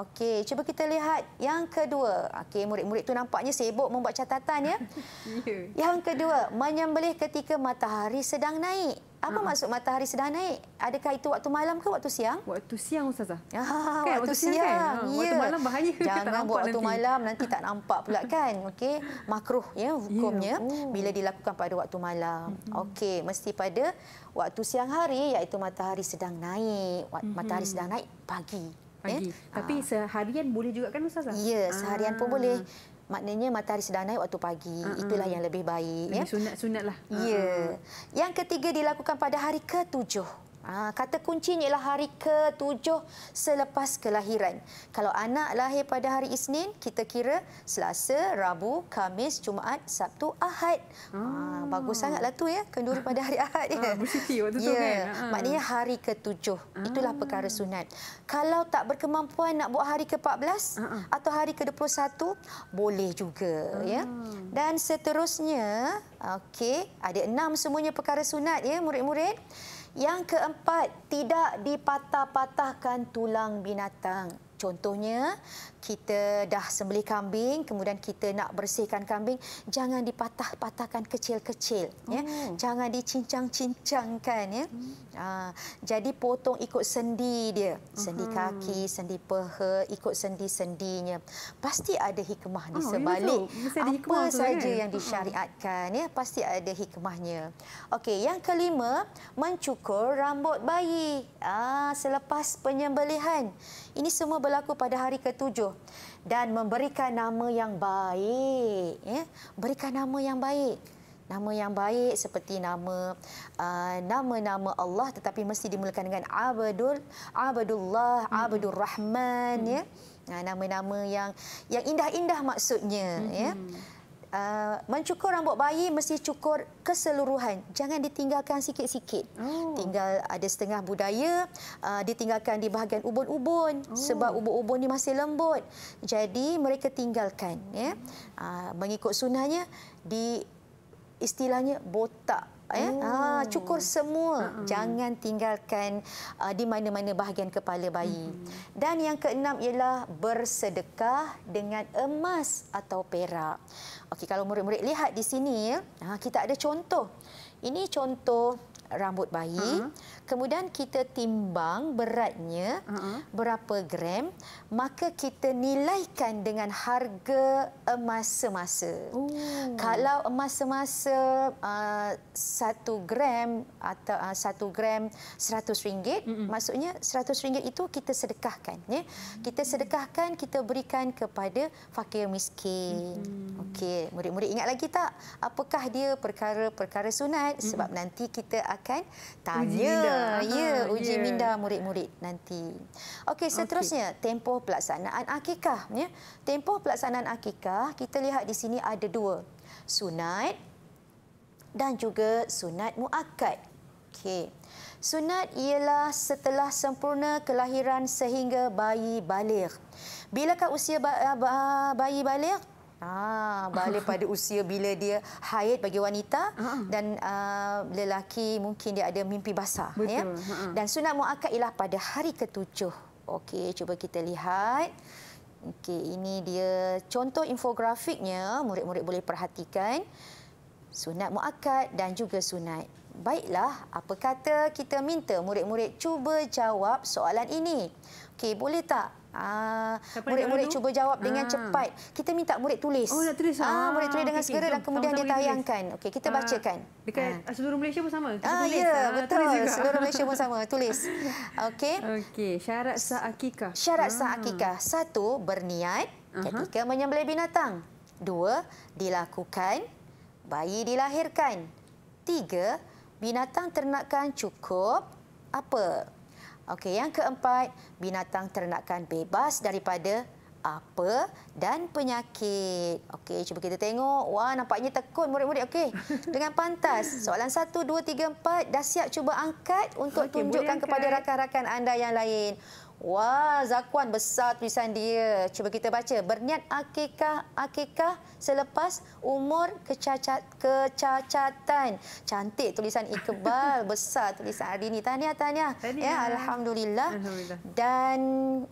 Okey, cuba kita lihat yang kedua. Okey, murid-murid tu nampaknya sibuk membuat catatan ya. yeah. Yang kedua, menyembelih ketika matahari sedang naik. Apa Ha-ha. maksud matahari sedang naik? Adakah itu waktu malam ke waktu siang? Waktu siang ustazah. Ah, kan, waktu, waktu siang. siang kan? ha, ya. Waktu malam bahaya. Jangan buat waktu malam nanti tak nampak pula kan. Okey. Makruh ya, ya hukumnya yeah. oh. bila dilakukan pada waktu malam. Mm-hmm. Okey, mesti pada waktu siang hari iaitu matahari sedang naik. Mm-hmm. Matahari sedang naik pagi. Ya. Pagi. Eh? Tapi ha. seharian boleh juga kan ustazah? Ya, seharian ah. pun boleh maknanya matahari sedang naik waktu pagi uh-huh. itulah yang lebih baik lebih ya sunat-sunatlah ya uh-huh. yang ketiga dilakukan pada hari ketujuh Ah, kata kunci ni ialah hari ke-7 selepas kelahiran. Kalau anak lahir pada hari Isnin, kita kira Selasa, Rabu, Khamis, Jumaat, Sabtu, Ahad. Hmm. bagus sangatlah tu ya, kenduri pada hari Ahad. Ya. Positif waktu ya, tu kan. Maknanya hari ke-7. Itulah hmm. perkara sunat. Kalau tak berkemampuan nak buat hari ke-14 hmm. atau hari ke-21, boleh juga. Hmm. ya. Dan seterusnya, okay, ada enam semuanya perkara sunat ya, murid-murid. Yang keempat, tidak dipatah-patahkan tulang binatang. Contohnya, kita dah sembelih kambing, kemudian kita nak bersihkan kambing, jangan dipatah-patahkan kecil-kecil. Hmm. Ya. Oh. Jangan dicincang-cincangkan. Ya. Hmm. Ah, jadi potong ikut sendi dia. Sendi kaki, sendi peha, ikut sendi-sendinya. Pasti ada hikmah di oh, sebalik. Ya, Apa saja kan? yang hmm. disyariatkan, ya. pasti ada hikmahnya. Okey, yang kelima, mencukur rambut bayi Aa, ah, selepas penyembelihan. Ini semua berlaku pada hari ketujuh dan memberikan nama yang baik. Ya? Berikan nama yang baik. Nama yang baik seperti nama uh, nama-nama Allah tetapi mesti dimulakan dengan Abdul, Abdullah, hmm. Abdul Rahman. Ya. Hmm. Ya? nama-nama yang yang indah-indah maksudnya. Ya. Hmm. Ya? uh, mencukur rambut bayi mesti cukur keseluruhan. Jangan ditinggalkan sikit-sikit. Oh. Tinggal ada setengah budaya, uh, ditinggalkan di bahagian ubun-ubun oh. sebab ubun-ubun ni masih lembut. Jadi mereka tinggalkan. Ya? Uh, mengikut sunahnya, di istilahnya botak ya. Ah, oh. Ha, cukur semua. Uh-huh. Jangan tinggalkan uh, di mana-mana bahagian kepala bayi. Uh-huh. Dan yang keenam ialah bersedekah dengan emas atau perak. Okey kalau murid-murid lihat di sini ya. kita ada contoh. Ini contoh rambut bayi. Uh-huh kemudian kita timbang beratnya uh-huh. berapa gram maka kita nilaikan dengan harga emas semasa uh. Oh. kalau emas semasa ah, satu gram atau ah, satu gram seratus ringgit uh-huh. maksudnya seratus ringgit itu kita sedekahkan ya kita sedekahkan kita berikan kepada fakir miskin uh-huh. okey murid-murid ingat lagi tak apakah dia perkara-perkara sunat uh-huh. sebab nanti kita akan tanya uh Aha. ya ah, uji yeah. minda murid-murid nanti. Okey, seterusnya okay. tempoh pelaksanaan akikah ya. Tempoh pelaksanaan akikah kita lihat di sini ada dua. Sunat dan juga sunat muakkad. Okey. Sunat ialah setelah sempurna kelahiran sehingga bayi balik. Bilakah usia bayi balik? Ah, balik pada usia bila dia haid bagi wanita uh dan uh, lelaki mungkin dia ada mimpi basah ya. Betul. ya. uh Dan sunat muakkad ialah pada hari ketujuh. Okey, cuba kita lihat. Okey, ini dia contoh infografiknya, murid-murid boleh perhatikan. Sunat muakkad dan juga sunat. Baiklah, apa kata kita minta murid-murid cuba jawab soalan ini. Okey, boleh tak Ah, murid-murid cuba jawab dengan ah. cepat. Kita minta murid tulis. Oh, nak tulis. Ah, ah murid tulis dengan okay, segera dan kemudian Sama dia tayangkan. Okey, kita ah, bacakan. Dekat ah. seluruh Malaysia pun sama. ah, tulis. Ya, ah, betul. Seluruh Malaysia pun sama. Tulis. Okey. Okey, syarat sah akikah. Syarat ah. sah akikah. Satu, berniat ketika menyembelih binatang. Dua, dilakukan bayi dilahirkan. Tiga, binatang ternakan cukup apa? Okey, yang keempat, binatang ternakan bebas daripada apa dan penyakit. Okey, cuba kita tengok. Wah, nampaknya tekun murid-murid. Okey, dengan pantas. Soalan satu, dua, tiga, empat. Dah siap cuba angkat untuk okay, tunjukkan angkat. kepada rakan-rakan anda yang lain. Wah, zakuan besar tulisan dia. Cuba kita baca. Berniat akikah, akikah selepas umur kecacat, kecacatan. Cantik tulisan Iqbal. besar tulisan hari ini. Tahniah, tahniah. Ya, Alhamdulillah. Alhamdulillah. Dan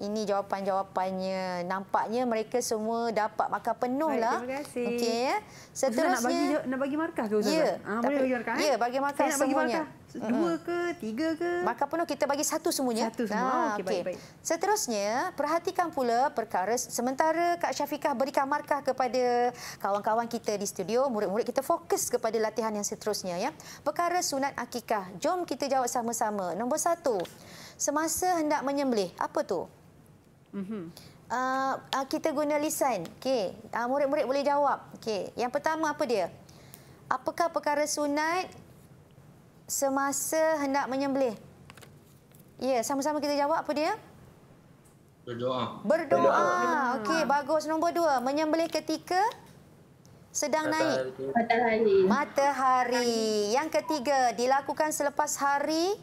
ini jawapan-jawapannya. Nampaknya mereka semua dapat makan penuh. Baik, lah. terima kasih. Okay, ya. Seterusnya, nak bagi, nak bagi markah ke Ustaz? Ya, ha, ah, tapi, boleh bagi markah. Eh? Ya, bagi markah semuanya. bagi markah dua ke, tiga ke? Markah penuh kita bagi satu semuanya. Satu semua. Ha, okey, okay. baik-baik. Seterusnya, perhatikan pula perkara sementara Kak Syafiqah berikan markah kepada kawan-kawan kita di studio, murid-murid kita fokus kepada latihan yang seterusnya. ya. Perkara sunat akikah. Jom kita jawab sama-sama. Nombor satu, semasa hendak menyembelih, apa tu? Mm-hmm. Uh, uh, kita guna lisan. Okey, uh, murid-murid boleh jawab. Okay. yang pertama apa dia? Apakah perkara sunat semasa hendak menyembelih? Ya, sama-sama kita jawab apa dia? Berdoa. Berdoa. Ah, okey, hmm. bagus. Nombor dua, menyembelih ketika sedang matahari. naik? Matahari. Matahari. Yang ketiga, dilakukan selepas hari?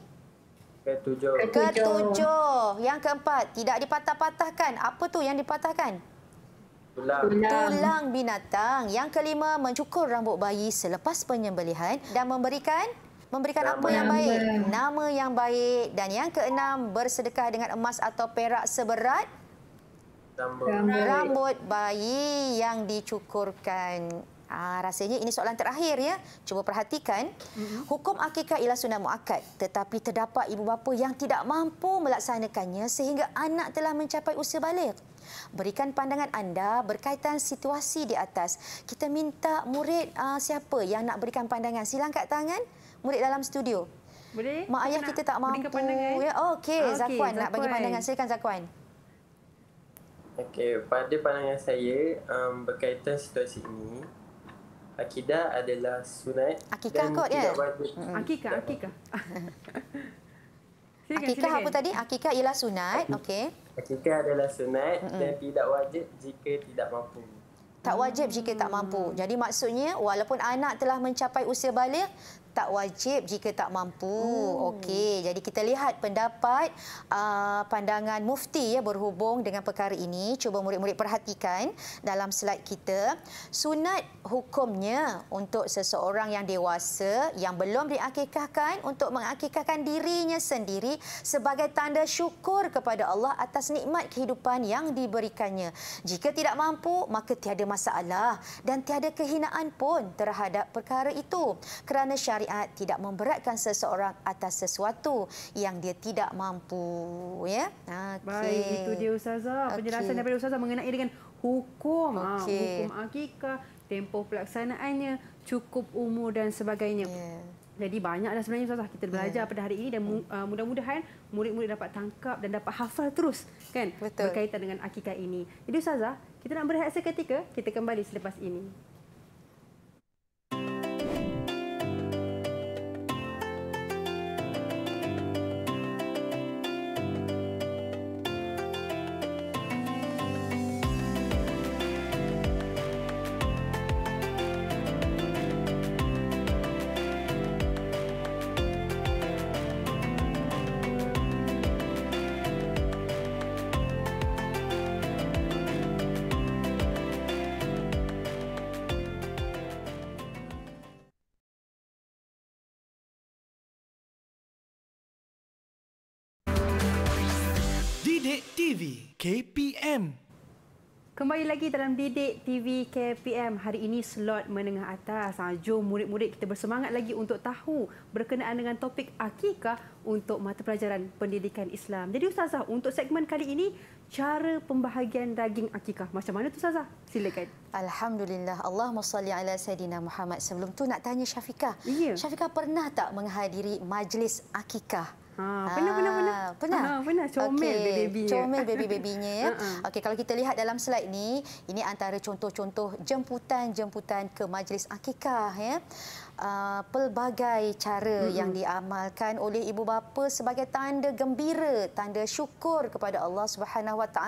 Ketujuh. Ketujuh. Yang keempat, tidak dipatah-patahkan. Apa tu yang dipatahkan? Tulang. Tulang binatang. Yang kelima, mencukur rambut bayi selepas penyembelihan dan memberikan? memberikan nama apa yang, yang baik? baik, nama yang baik dan yang keenam bersedekah dengan emas atau perak seberat rambut, rambut bayi yang dicukurkan. Ah, rasanya ini soalan terakhir ya. Cuba perhatikan. Mm-hmm. Hukum akikah ialah sunnah muakkad tetapi terdapat ibu bapa yang tidak mampu melaksanakannya sehingga anak telah mencapai usia balik. Berikan pandangan anda berkaitan situasi di atas. Kita minta murid uh, siapa yang nak berikan pandangan. Sila angkat tangan murid dalam studio. Boleh? Mak kita ayah nak, kita tak mampu. Ya, oh, okey, ah, okay. Zakwan, nak bagi pandangan. Silakan zakuan. Okey, pada pandangan saya um, berkaitan situasi ini, akidah adalah sunat akikah dan kot, tidak yeah. wajib. Mm. Akikah, akikah. silakan, akikah silakan. apa tadi? Akikah ialah sunat. Okey. Akikah adalah sunat mm -mm. dan tidak wajib jika tidak mampu. Tak wajib jika tak mampu. Hmm. Jadi maksudnya walaupun anak telah mencapai usia balik, tak wajib jika tak mampu. Hmm. Okey, jadi kita lihat pendapat uh, pandangan mufti ya berhubung dengan perkara ini. Cuba murid-murid perhatikan dalam slide kita. Sunat hukumnya untuk seseorang yang dewasa yang belum diakikahkan untuk mengakikahkan dirinya sendiri sebagai tanda syukur kepada Allah atas nikmat kehidupan yang diberikannya. Jika tidak mampu, maka tiada masalah dan tiada kehinaan pun terhadap perkara itu. Kerana syariah syariat tidak memberatkan seseorang atas sesuatu yang dia tidak mampu ya. Okay. Baik itu dia ustazah penjelasan okay. daripada ustazah mengenai dengan hukum okay. ha, hukum akikah tempoh pelaksanaannya cukup umur dan sebagainya. Yeah. Jadi banyaklah sebenarnya ustazah kita ya. belajar yeah. pada hari ini dan uh, mudah-mudahan murid-murid dapat tangkap dan dapat hafal terus kan Betul. berkaitan dengan akikah ini. Jadi ustazah kita nak berehat seketika kita kembali selepas ini. KPM. Kembali lagi dalam Didik TV KPM. Hari ini slot menengah atas. Ah, jom murid-murid kita bersemangat lagi untuk tahu berkenaan dengan topik akikah untuk mata pelajaran pendidikan Islam. Jadi Ustazah, untuk segmen kali ini, cara pembahagian daging akikah. Macam mana tu Ustazah? Silakan. Alhamdulillah. Allahumma salli ala Sayyidina Muhammad. Sebelum tu nak tanya Syafiqah. Ya. Syafiqah pernah tak menghadiri majlis akikah? Ha, pernah, ha, pernah, pernah. Pernah? Ha, pernah, comel okay. baby-baby. Comel baby-babynya. ya. Okey, kalau kita lihat dalam slide ni, ini antara contoh-contoh jemputan-jemputan ke majlis akikah. Ya. Uh, pelbagai cara mm-hmm. yang diamalkan oleh ibu bapa sebagai tanda gembira, tanda syukur kepada Allah Subhanahu SWT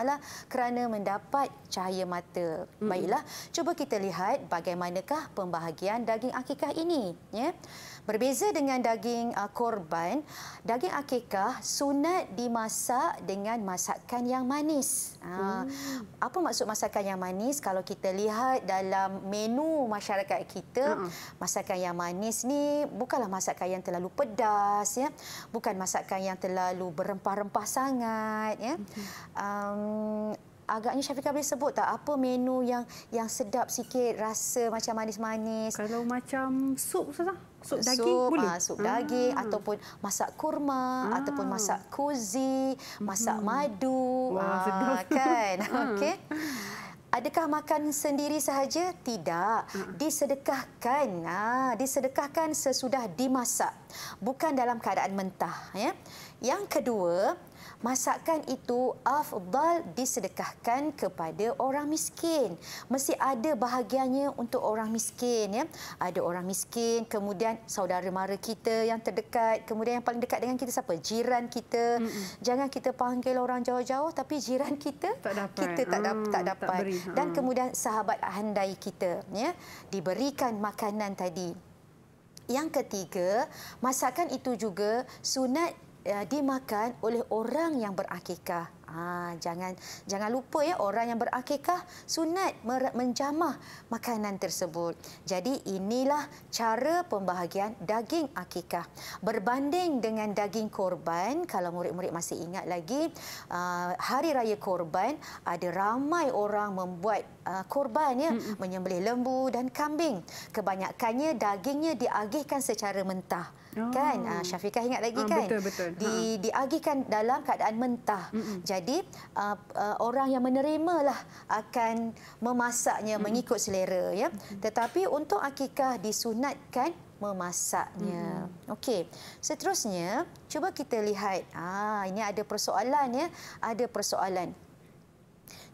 kerana mendapat cahaya mata. Mm-hmm. Baiklah, cuba kita lihat bagaimanakah pembahagian daging akikah ini. Ya. Berbeza dengan daging uh, korban, daging akikah sunat dimasak dengan masakan yang manis. Ah, hmm. Apa maksud masakan yang manis? Kalau kita lihat dalam menu masyarakat kita, uh-uh. masakan yang manis ni bukanlah masakan yang terlalu pedas, ya, bukan masakan yang terlalu berempah-rempah sangat, ya. Hmm. Um, agaknya Syafiqah boleh sebut tak apa menu yang yang sedap sikit rasa macam manis-manis kalau macam sup susah sup daging sup, boleh. Ah, sup hmm. daging ataupun masak kurma hmm. ataupun masak kozi, masak hmm. madu. Wah, ah, kan? Hmm. Okey. Adakah makan sendiri sahaja? Tidak. Hmm. Disedekahkan. Ah, disedekahkan sesudah dimasak. Bukan dalam keadaan mentah, ya. Yang kedua, masakan itu afdal disedekahkan kepada orang miskin. Mesti ada bahagiannya untuk orang miskin. ya. Ada orang miskin, kemudian saudara mara kita yang terdekat, kemudian yang paling dekat dengan kita siapa? Jiran kita. Mm -mm. Jangan kita panggil orang jauh-jauh, tapi jiran kita, tak dapat. kita tak, da hmm, tak dapat. Tak Dan hmm. kemudian sahabat handai kita ya, diberikan makanan tadi. Yang ketiga, masakan itu juga sunat uh, dimakan oleh orang yang berakikah. Ha, jangan jangan lupa ya orang yang berakikah sunat menjamah makanan tersebut. Jadi inilah cara pembahagian daging akikah. Berbanding dengan daging korban, kalau murid-murid masih ingat lagi ha, hari raya korban ada ramai orang membuat ha, korban ya, menyembelih lembu dan kambing. Kebanyakannya dagingnya diagihkan secara mentah. Oh. kan uh, Syafiqah ingat lagi uh, kan betul, betul. di ha. ha. diagihkan dalam keadaan mentah mm -mm. jadi uh, uh, orang yang menerima lah akan memasaknya mm -mm. mengikut selera ya mm -mm. tetapi untuk akikah disunatkan memasaknya. Hmm. Okey. Seterusnya, cuba kita lihat. Ah, ini ada persoalan ya. Ada persoalan.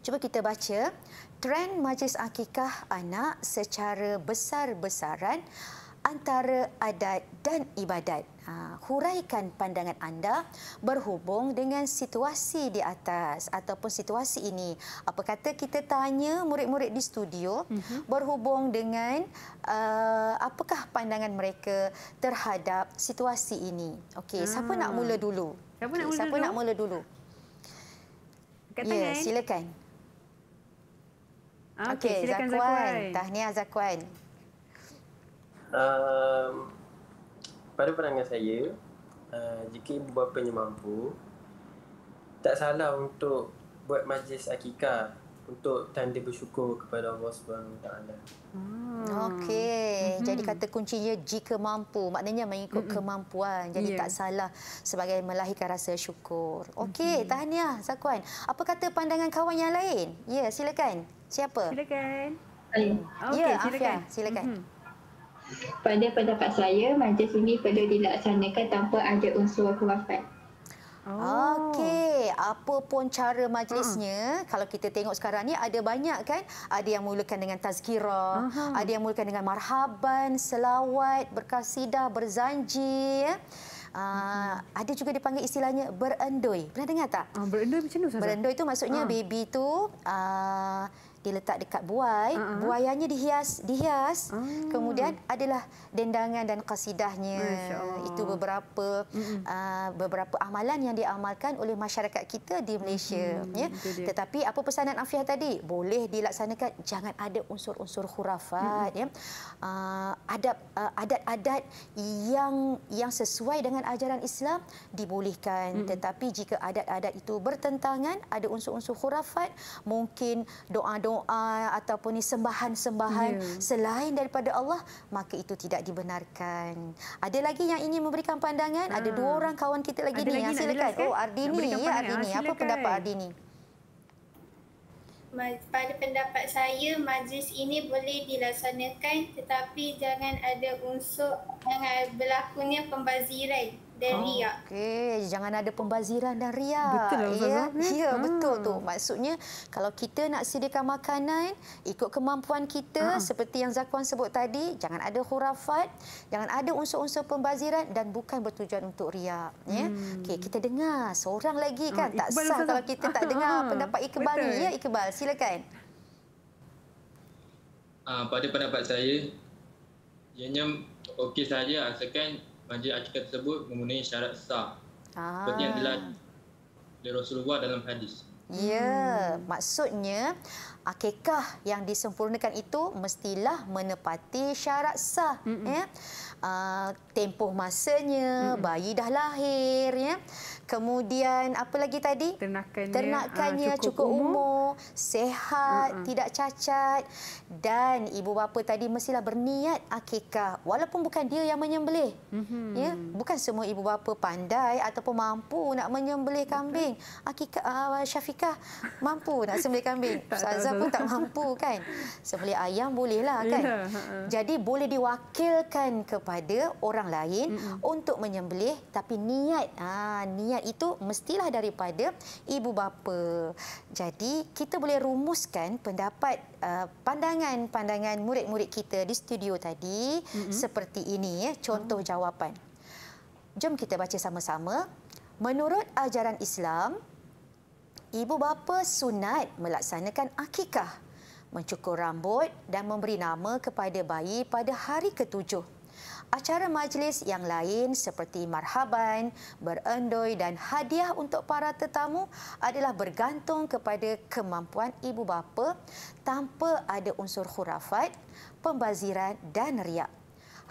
Cuba kita baca trend majlis akikah anak secara besar-besaran antara adat dan ibadat. Ha, huraikan pandangan anda berhubung dengan situasi di atas ataupun situasi ini. Apa kata kita tanya murid-murid di studio mm-hmm. berhubung dengan uh, apakah pandangan mereka terhadap situasi ini. Okey, siapa nak ah. mula dulu? Siapa, nak, mula siapa dulu? nak mula dulu? ya, eh? silakan. Ah, okey, okay, silakan Zakwan. Zakwan. Tahniah Zakwan um, pada pandangan saya uh, jika ibu bapa yang mampu tak salah untuk buat majlis akikah untuk tanda bersyukur kepada Allah Subhanahu taala. Hmm. Okey. Mm-hmm. Jadi kata kuncinya jika mampu, maknanya mengikut mm-hmm. kemampuan. Jadi yeah. tak salah sebagai melahirkan rasa syukur. Okey, mm-hmm. tahniah Zakwan. Apa kata pandangan kawan yang lain? Ya, yeah, silakan. Siapa? Silakan. Okey, yeah, silakan. Afia, silakan. Mm-hmm. Pada pendapat saya, majlis ini perlu dilaksanakan tanpa ada unsur khurafat. Oh. Okey, apa pun cara majlisnya, uh kalau kita tengok sekarang ni ada banyak kan, ada yang mulakan dengan tazkirah, uh-huh. ada yang mulakan dengan marhaban, selawat, berkasidah, berzanji, ya. Uh, uh-huh. ada juga dipanggil istilahnya berendoi. Pernah dengar tak? Uh, berendoi macam mana? Berendoi itu maksudnya uh. baby tu uh, diletak dekat buai, uh-huh. Ah. buayanya dihias, dihias. Uh-huh. Kemudian adalah dendangan dan kasidahnya. Itu beberapa uh-huh. uh, beberapa amalan yang diamalkan oleh masyarakat kita di Malaysia, uh-huh. ya. Tetapi apa pesanan Afiah tadi? Boleh dilaksanakan, jangan ada unsur-unsur hurafat. uh-huh. ya. Uh, adab uh, adat-adat yang yang sesuai dengan ajaran Islam dibolehkan. Uh-huh. Tetapi jika adat-adat itu bertentangan, ada unsur-unsur hurafat, mungkin doa-doa doa ataupun ni sembahan-sembahan yeah. selain daripada Allah maka itu tidak dibenarkan. Ada lagi yang ingin memberikan pandangan? Ha. Ada dua ah. orang kawan kita lagi ni. Lagi silakan. Oh Ardini, ya Ardini. Ha, ah, Apa pendapat Ardini? Pada pendapat saya, majlis ini boleh dilaksanakan tetapi jangan ada unsur jangan berlakunya pembaziran dan oh. riak. Okey, jangan ada pembaziran dan riak. Betul lah, ya. Ya, hmm. betul tu. Maksudnya kalau kita nak sediakan makanan ikut kemampuan kita uh seperti yang Zakwan sebut tadi, jangan ada hurafat, jangan ada unsur-unsur pembaziran dan bukan bertujuan untuk riak, ya? hmm. ya. Okey, kita dengar seorang lagi ah, kan uh, tak sah sahaja. kalau kita tak dengar uh pendapat Iqbal betul. ni, ya Iqbal, silakan. Uh, pada pendapat saya ianya okey saja asalkan Majlis akikah tersebut memenuhi syarat sah. Ah. Seperti yang telah dari Rasulullah dalam hadis. Ya, hmm. maksudnya akikah yang disempurnakan itu mestilah menepati syarat sah. Mm -mm. Ya? Uh, tempoh masanya, mm -mm. bayi dah lahir. Ya? Kemudian apa lagi tadi? Ternakannya, ah, Ternakannya uh, cukup, cukup umur, sehat, uh -uh. tidak cacat dan ibu bapa tadi mestilah berniat akikah walaupun bukan dia yang menyembelih. Uh mm-hmm. -huh. Ya, bukan semua ibu bapa pandai ataupun mampu nak menyembelih kambing. Akikah uh, Syafiqah mampu nak sembelih kambing. Ustazah pun tak mampu kan. Sembelih ayam bolehlah ya, kan. Yeah. Ha, ha. Jadi boleh diwakilkan kepada orang lain uh -huh. untuk menyembelih tapi niat ah niat niat itu mestilah daripada ibu bapa. Jadi kita boleh rumuskan pendapat uh, pandangan-pandangan uh, murid-murid kita di studio tadi mm-hmm. seperti ini ya, contoh mm-hmm. jawapan. Jom kita baca sama-sama. Menurut ajaran Islam, ibu bapa sunat melaksanakan akikah, mencukur rambut dan memberi nama kepada bayi pada hari ketujuh acara majlis yang lain seperti marhaban, berendoi dan hadiah untuk para tetamu adalah bergantung kepada kemampuan ibu bapa tanpa ada unsur khurafat, pembaziran dan riak.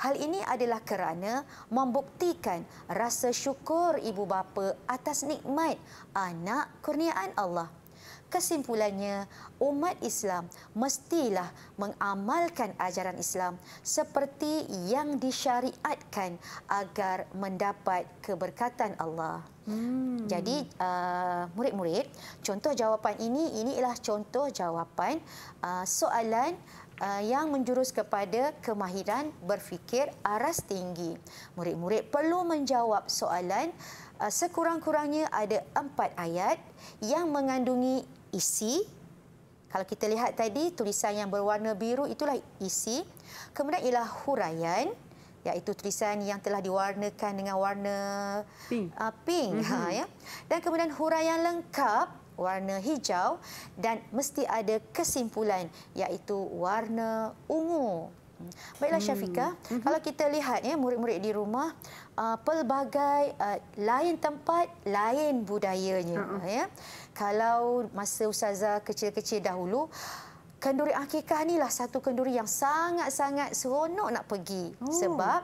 Hal ini adalah kerana membuktikan rasa syukur ibu bapa atas nikmat anak kurniaan Allah. Kesimpulannya, umat Islam mestilah mengamalkan ajaran Islam seperti yang disyariatkan agar mendapat keberkatan Allah. Hmm. Jadi uh, murid-murid, contoh jawapan ini inilah contoh jawapan uh, soalan uh, yang menjurus kepada kemahiran berfikir aras tinggi. Murid-murid perlu menjawab soalan uh, sekurang-kurangnya ada empat ayat yang mengandungi isi. Kalau kita lihat tadi tulisan yang berwarna biru itulah isi. Kemudian ialah huraian iaitu tulisan yang telah diwarnakan dengan warna pink. Uh, pink ha, mm-hmm. ha, ya. Dan kemudian huraian lengkap warna hijau dan mesti ada kesimpulan iaitu warna ungu. Baiklah hmm. Syafika, mm-hmm. kalau kita lihat ya murid-murid di rumah uh, pelbagai uh, lain tempat, lain budayanya uh-uh. ya kalau masa ustazah kecil-kecil dahulu Kenduri akikah ni lah satu kenduri yang sangat-sangat seronok nak pergi. Oh. Sebab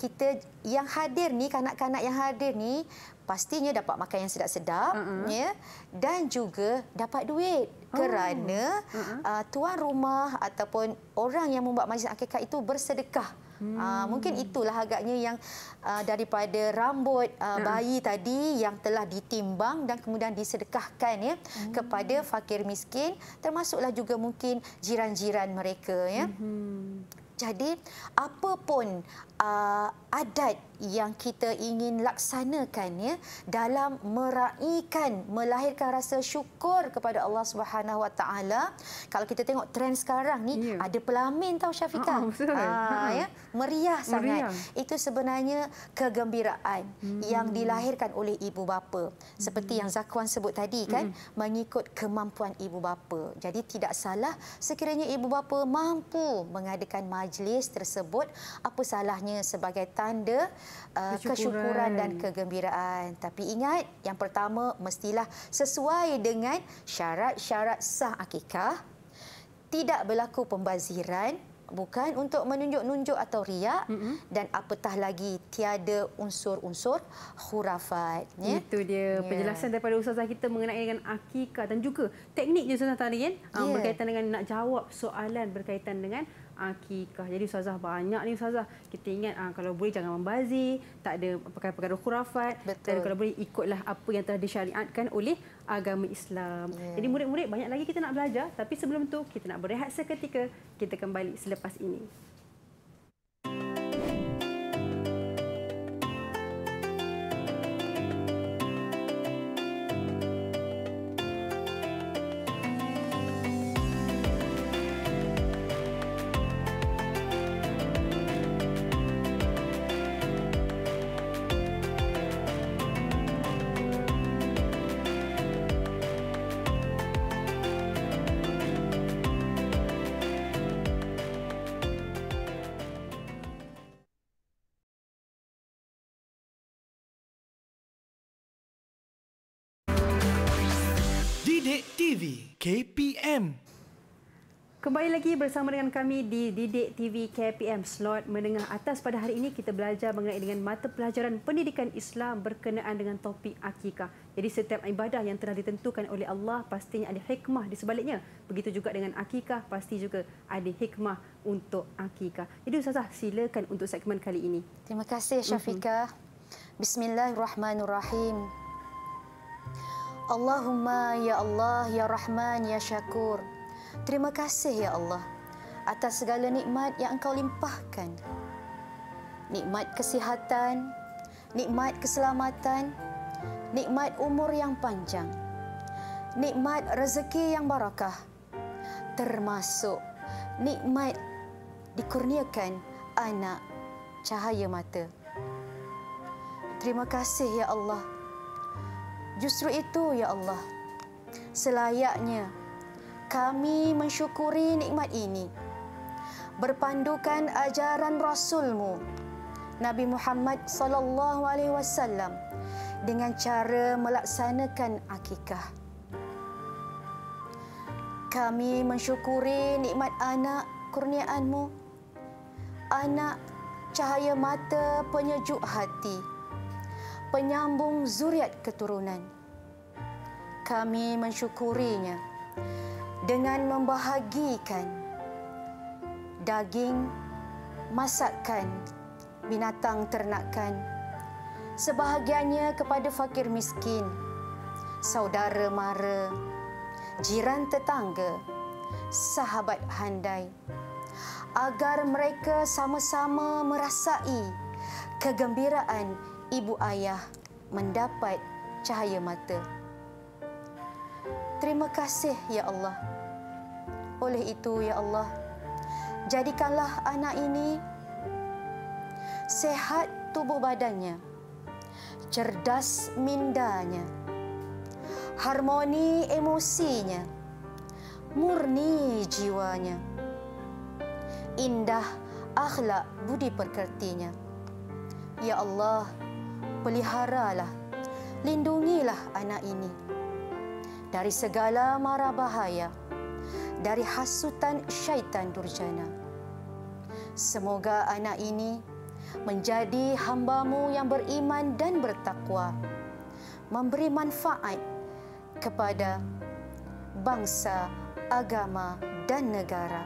kita yang hadir ni, kanak-kanak yang hadir ni pastinya dapat makan yang sedap-sedap uh-uh. ya dan juga dapat duit oh. kerana uh-uh. uh, tuan rumah ataupun orang yang membuat majlis akikah itu bersedekah Hmm. Uh, mungkin itulah agaknya yang uh, daripada rambut uh, hmm. bayi tadi yang telah ditimbang dan kemudian disedekahkan ya hmm. kepada fakir miskin termasuklah juga mungkin jiran-jiran mereka ya. Hmm. Jadi apapun. uh, adat yang kita ingin laksanakan ya dalam meraikan melahirkan rasa syukur kepada Allah Subhanahu Wa Taala. Kalau kita tengok trend sekarang ni yeah. ada pelamin tau Syafiqah. Uh-huh, ha ya, meriah sangat. Meriah. Itu sebenarnya kegembiraan hmm. yang dilahirkan oleh ibu bapa. Seperti hmm. yang Zakwan sebut tadi kan, hmm. mengikut kemampuan ibu bapa. Jadi tidak salah sekiranya ibu bapa mampu mengadakan majlis tersebut, apa salahnya sebagai tanda uh, kesyukuran. kesyukuran dan kegembiraan. Tapi ingat, yang pertama mestilah sesuai dengan syarat-syarat sah akikah. Tidak berlaku pembaziran bukan untuk menunjuk-nunjuk atau riak mm-hmm. dan apatah lagi tiada unsur-unsur khurafat ya itu dia yeah. penjelasan daripada ustazah kita mengenai dengan akikah dan juga teknik ustazah tadi kan yeah. Ya. berkaitan dengan nak jawab soalan berkaitan dengan akikah. Ah, Jadi ustazah banyak ni ustazah. Kita ingat uh, kalau boleh jangan membazir, tak ada perkara-perkara khurafat. Betul. kalau boleh ikutlah apa yang telah disyariatkan oleh agama Islam. Yeah. Jadi murid-murid banyak lagi kita nak belajar tapi sebelum tu kita nak berehat seketika. Kita kembali selepas ini. Didik TV KPM. Kembali lagi bersama dengan kami di Didik TV KPM slot menengah atas pada hari ini kita belajar mengenai dengan mata pelajaran pendidikan Islam berkenaan dengan topik akikah. Jadi setiap ibadah yang telah ditentukan oleh Allah pastinya ada hikmah di sebaliknya. Begitu juga dengan akikah pasti juga ada hikmah untuk akikah. Jadi Ustazah silakan untuk segmen kali ini. Terima kasih Syafika. Mm-hmm. Bismillahirrahmanirrahim. Allahumma ya Allah ya Rahman ya Syakur. Terima kasih ya Allah atas segala nikmat yang Engkau limpahkan. Nikmat kesihatan, nikmat keselamatan, nikmat umur yang panjang. Nikmat rezeki yang barakah. Termasuk nikmat dikurniakan anak cahaya mata. Terima kasih ya Allah Justru itu, Ya Allah, selayaknya kami mensyukuri nikmat ini. Berpandukan ajaran Rasulmu, Nabi Muhammad sallallahu alaihi wasallam dengan cara melaksanakan akikah. Kami mensyukuri nikmat anak kurniaanmu, anak cahaya mata penyejuk hati penyambung zuriat keturunan. Kami mensyukurinya dengan membahagikan daging, masakan, binatang ternakan sebahagiannya kepada fakir miskin, saudara mara, jiran tetangga, sahabat handai agar mereka sama-sama merasai kegembiraan ibu ayah mendapat cahaya mata. Terima kasih, Ya Allah. Oleh itu, Ya Allah, jadikanlah anak ini sehat tubuh badannya, cerdas mindanya, harmoni emosinya, murni jiwanya, indah akhlak budi perkertinya. Ya Allah, Ya Allah, peliharalah, lindungilah anak ini dari segala mara bahaya, dari hasutan syaitan durjana. Semoga anak ini menjadi hambamu yang beriman dan bertakwa, memberi manfaat kepada bangsa, agama dan negara.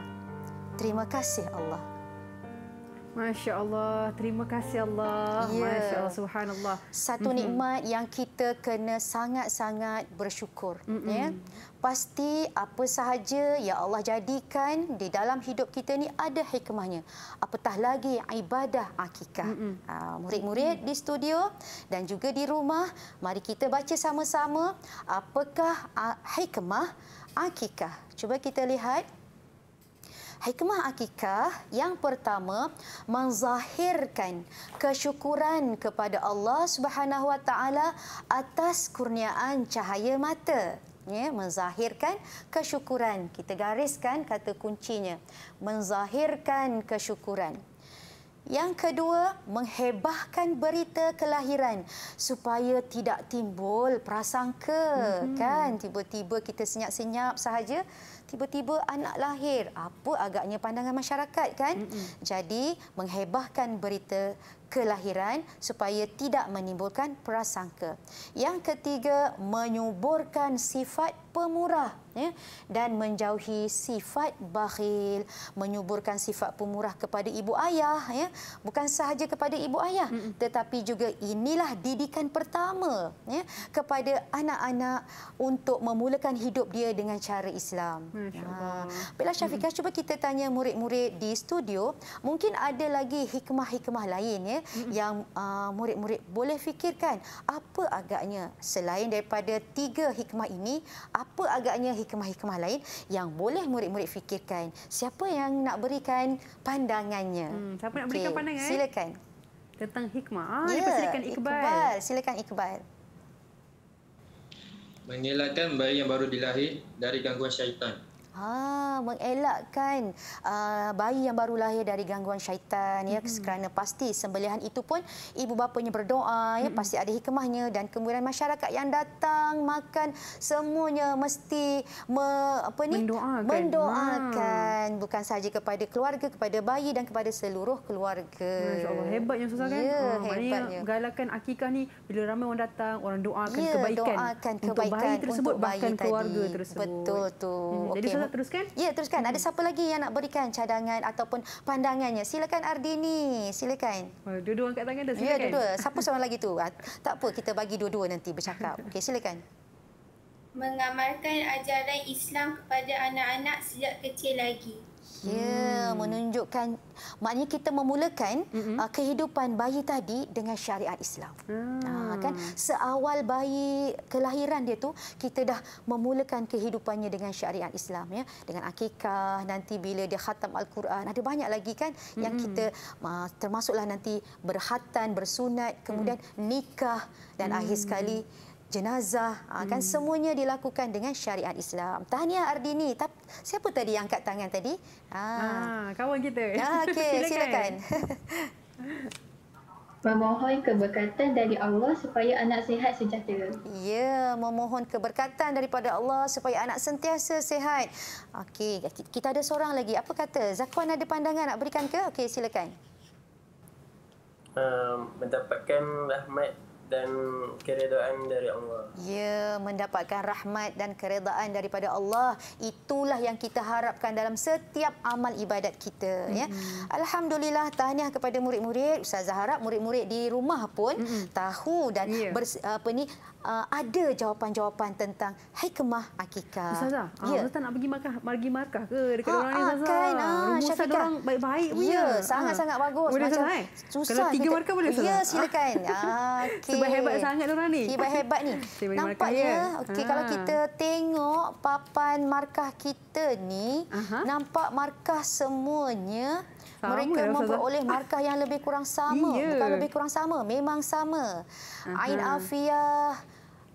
Terima kasih Allah. Masya Allah, terima kasih Allah. Ya. Masya Allah, subhanallah. Satu mhm. nikmat mm-hmm. yang kita kena sangat-sangat bersyukur. Mm-hmm. Ya. Pasti apa sahaja yang Allah jadikan di dalam hidup kita ni ada hikmahnya. Apatah lagi ibadah akikah. Mhm. Ah, murid-murid mm-hmm. di studio dan juga di rumah, mari kita baca sama-sama apakah ah, hikmah akikah. Cuba kita lihat. Hikmah akikah yang pertama menzahirkan kesyukuran kepada Allah Subhanahu Wa Taala atas kurniaan cahaya mata. Ya, menzahirkan kesyukuran. Kita gariskan kata kuncinya. Menzahirkan kesyukuran. Yang kedua, menghebahkan berita kelahiran supaya tidak timbul prasangka, mm-hmm. kan? Tiba-tiba kita senyap-senyap sahaja, tiba-tiba anak lahir. Apa agaknya pandangan masyarakat, kan? Mm-hmm. Jadi, menghebahkan berita kelahiran supaya tidak menimbulkan prasangka. Yang ketiga, menyuburkan sifat pemurah ya dan menjauhi sifat bakhil menyuburkan sifat pemurah kepada ibu ayah ya bukan sahaja kepada ibu ayah mm-hmm. tetapi juga inilah didikan pertama ya kepada anak-anak untuk memulakan hidup dia dengan cara Islam ha bila Syafiqah mm-hmm. cuba kita tanya murid-murid di studio mungkin ada lagi hikmah-hikmah lain ya mm-hmm. yang uh, murid-murid boleh fikirkan apa agaknya selain daripada tiga hikmah ini apa agaknya hikmah-hikmah lain yang boleh murid-murid fikirkan. Siapa yang nak berikan pandangannya? Hmm, siapa nak berikan pandangan? Silakan. Tentang hikmah. Ah, ya, silakan Iqbal. Iqbal. Silakan Iqbal. Mengelakkan bayi yang baru dilahir dari gangguan syaitan. Ha, mengelakkan uh, bayi yang baru lahir dari gangguan syaitan ya mm-hmm. kerana pasti sembelihan itu pun ibu bapanya berdoa ya mm-hmm. pasti ada hikmahnya dan kemudian masyarakat yang datang makan semuanya mesti me, apa ni mendoakan, mendoakan wow. bukan sahaja kepada keluarga kepada bayi dan kepada seluruh keluarga. Masya-Allah hebatnya susah kan? Ya, oh, hebatnya. Galakan akikah ni bila ramai orang datang orang doakan ya, kebaikan doakan untuk bayi tersebut untuk bayi bahkan tadi. keluarga tersebut. Betul tu. Hmm, okay. Sila teruskan. Ya, teruskan. Ada hmm. siapa lagi yang nak berikan cadangan ataupun pandangannya? Silakan Ardini, silakan. Oh, dua-dua angkat tangan dah, ya, silakan. Ya, dua-dua. Siapa seorang lagi tu? Ah, tak apa, kita bagi dua-dua nanti bercakap. Okey, silakan. Mengamalkan ajaran Islam kepada anak-anak sejak kecil lagi. Ya, hmm. menunjukkan maknanya kita memulakan hmm uh, kehidupan bayi tadi dengan syariat Islam. Hmm. Uh, kan seawal bayi kelahiran dia tu kita dah memulakan kehidupannya dengan syariat Islam ya, dengan akikah, nanti bila dia khatam al-Quran, ada banyak lagi kan mm-hmm. yang kita uh, termasuklah nanti berhatan, bersunat, kemudian mm. nikah dan mm. akhir sekali jenazah ah, kan hmm. kan semuanya dilakukan dengan syariat Islam. Tahniah Ardini. Tapi Siapa tadi yang angkat tangan tadi? Ha. Ah, kawan kita. Ya, ah, okey, silakan. silakan. Memohon keberkatan dari Allah supaya anak sihat sejahtera. Ya, memohon keberkatan daripada Allah supaya anak sentiasa sihat. Okey, kita ada seorang lagi. Apa kata? Zakwan ada pandangan nak berikan ke? Okey, silakan. Um, mendapatkan rahmat dan keredaan dari Allah. Ya, mendapatkan rahmat dan keredaan daripada Allah, itulah yang kita harapkan dalam setiap amal ibadat kita, ya. mm-hmm. ya. Alhamdulillah, tahniah kepada murid-murid, Ustazah harap murid-murid di rumah pun mm-hmm. tahu dan yeah. bers, apa ni uh, ada jawapan-jawapan tentang hikmah akikah. Ustazah, ah, ya. Ustazah ah, nak pergi markah, pergi markah ke dekat ha, orang ni ah, Ustazah? Kan, ah, Rumusan orang baik-baik punya. Ya, sangat-sangat ha. bagus. Boleh Ustazah? Eh? Susah. Kalau tiga markah boleh ya, Ustazah? Ya, silakan. okay. Sebab hebat sangat orang ni. Hebat hebat ni. Nampaknya, okay, kalau kita tengok papan markah kita ni, Aha. nampak markah semuanya sama mereka ya, memperoleh markah yang lebih kurang sama iya. bukan lebih kurang sama memang sama uh-huh. Ain Afiah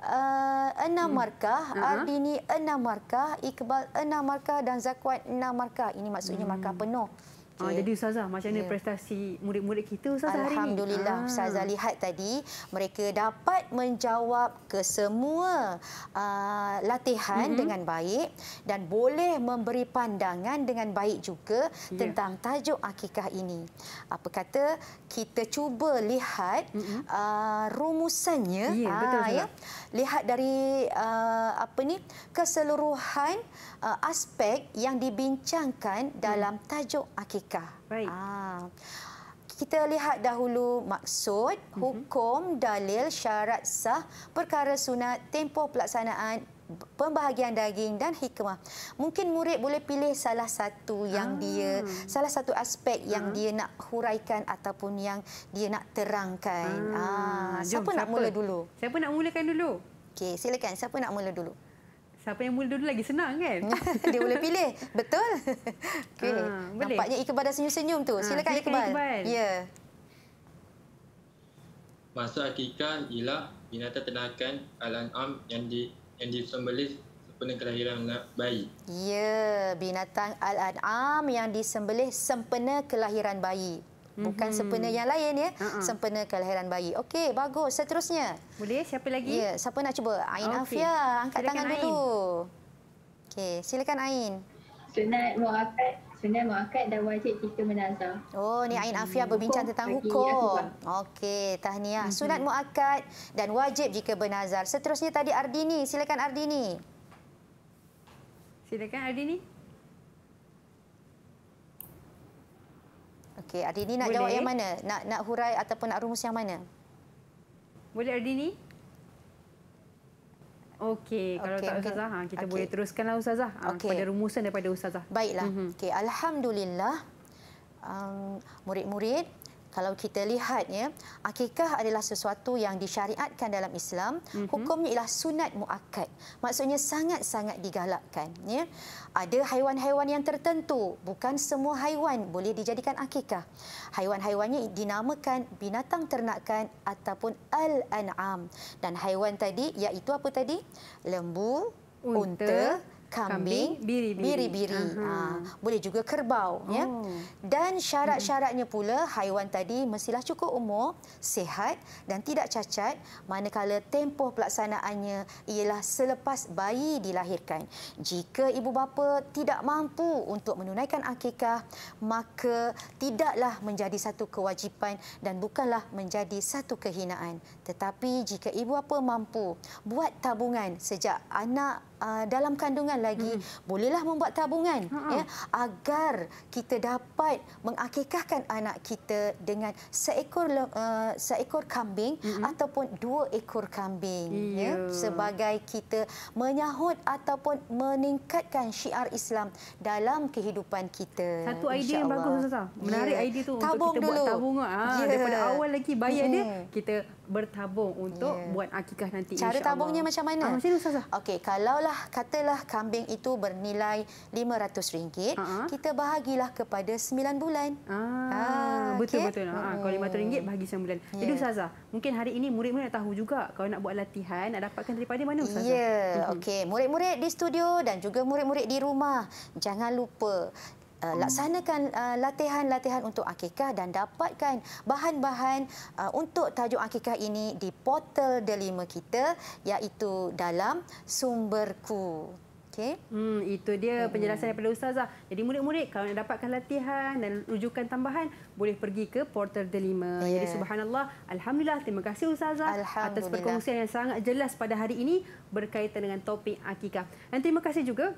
Uh, enam hmm. markah, uh-huh. Ardini enam markah, Iqbal enam markah dan Zakwat enam markah. Ini maksudnya hmm. markah penuh. Okay. Ah, ha, jadi Ustazah, macam mana yeah. prestasi murid-murid kita Ustazah hari ini? Alhamdulillah, ha. Ustazah lihat tadi mereka dapat menjawab ke semua uh, latihan mm -hmm. dengan baik dan boleh memberi pandangan dengan baik juga yeah. tentang tajuk akikah ini. Apa kata kita cuba lihat mm -hmm. uh, rumusannya. Yeah, ha, betul, ya? Lihat dari uh, apa ni keseluruhan uh, aspek yang dibincangkan hmm. dalam tajuk akikah. Right. Ah. Kita lihat dahulu maksud, mm-hmm. hukum, dalil, syarat sah, perkara sunat, tempoh pelaksanaan, pembahagian daging dan hikmah. Mungkin murid boleh pilih salah satu yang ah. dia, salah satu aspek yang ah. dia nak huraikan ataupun yang dia nak terangkan. Ah. Ah. Siapa Jom, nak siapa? mula dulu? Siapa nak mulakan dulu? Okey, silakan. Siapa nak mula dulu? siapa yang mula dulu lagi senang kan? dia boleh pilih. Betul. Okey. Uh, Nampaknya Iqbal dah senyum-senyum tu. Ah, silakan, uh, silakan Iqbal. Ya. Masa hakikat ialah binatang ternakan al am yang di yang disembelih sempena kelahiran bayi. Ya, binatang al-an'am yang disembelih sempena kelahiran bayi. Bukan hmm. sempena yang lain ya. Uh -uh. Sempena kelahiran bayi. Okey, bagus. Seterusnya. Boleh? Siapa lagi? Ya, siapa nak cuba? Ain okay. Afia, angkat silakan tangan dulu. Okey, silakan Ain. Sunat muakkad. Sunat muakkad dan wajib kita menazah. Oh, ni Ain Afia hmm. berbincang hukum. tentang hukum. Okey, tahniah. Hmm. Sunat muakkad dan wajib jika bernazar. Seterusnya tadi Ardini, silakan Ardini. Silakan Ardini. Okey, Ardini nak Boleh. jawab yang mana? Nak nak hurai ataupun nak rumus yang mana? Boleh Ardini? Okey, kalau okay, tak okay. Ustazah, ha, kita okay. boleh teruskanlah Ustazah ha, okay. kepada rumusan daripada Ustazah. Baiklah. Mm -hmm. okay, Alhamdulillah, um, murid-murid um, kalau kita lihat ya akikah adalah sesuatu yang disyariatkan dalam Islam mm-hmm. hukumnya ialah sunat muakkad maksudnya sangat-sangat digalakkan ya ada haiwan-haiwan yang tertentu bukan semua haiwan boleh dijadikan akikah haiwan-haiwannya dinamakan binatang ternakan ataupun al-an'am dan haiwan tadi iaitu apa tadi lembu unta, unta kambing biri-biri. Uh-huh. Uh, boleh juga kerbau. Ya. Oh. Ya? Dan syarat-syaratnya pula, haiwan tadi mestilah cukup umur, sehat dan tidak cacat, manakala tempoh pelaksanaannya ialah selepas bayi dilahirkan. Jika ibu bapa tidak mampu untuk menunaikan akikah, maka tidaklah menjadi satu kewajipan dan bukanlah menjadi satu kehinaan. Tetapi jika ibu bapa mampu buat tabungan sejak anak uh, dalam kandungan lagi hmm. bolehlah membuat tabungan ha, ha. ya, agar kita dapat mengakikahkan anak kita dengan seekor uh, seekor kambing hmm. ataupun dua ekor kambing yeah. ya, sebagai kita menyahut ataupun meningkatkan syiar Islam dalam kehidupan kita satu idea InsyaAllah. yang bagus Ustaz ya. menarik yeah. idea tu tabung untuk kita dulu. buat tabung ha, yeah. Ya. daripada awal lagi bayar yeah. dia kita bertabung untuk yeah. buat akikah nanti cara tabungnya macam mana ah, macam mana Ustaz okay, kalau katalah katalah kambing itu bernilai RM500 uh-huh. kita bahagilah kepada 9 bulan ah, ah betul okay? betul ah, kalau RM500 hmm. bahagi 9 bulan yeah. jadi ustazah mungkin hari ini murid-murid tahu juga kalau nak buat latihan nak dapatkan daripada mana ustazah ya yeah. Hmm. uh-huh. okey murid-murid di studio dan juga murid-murid di rumah jangan lupa uh, laksanakan uh, latihan-latihan untuk akikah dan dapatkan bahan-bahan uh, untuk tajuk akikah ini di portal Delima kita iaitu dalam sumberku. Okay. Hmm, itu dia hmm. penjelasan daripada Ustazah. Jadi murid-murid kalau nak dapatkan latihan dan rujukan tambahan boleh pergi ke portal Delima. Yeah. Jadi subhanallah, alhamdulillah terima kasih Ustazah atas perkongsian yang sangat jelas pada hari ini berkaitan dengan topik akikah. Dan terima kasih juga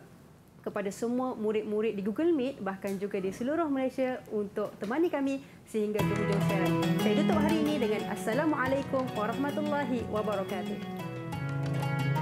kepada semua murid-murid di Google Meet bahkan juga di seluruh Malaysia untuk temani kami sehingga ke hujung siaran. Saya tutup hari ini dengan Assalamualaikum Warahmatullahi Wabarakatuh.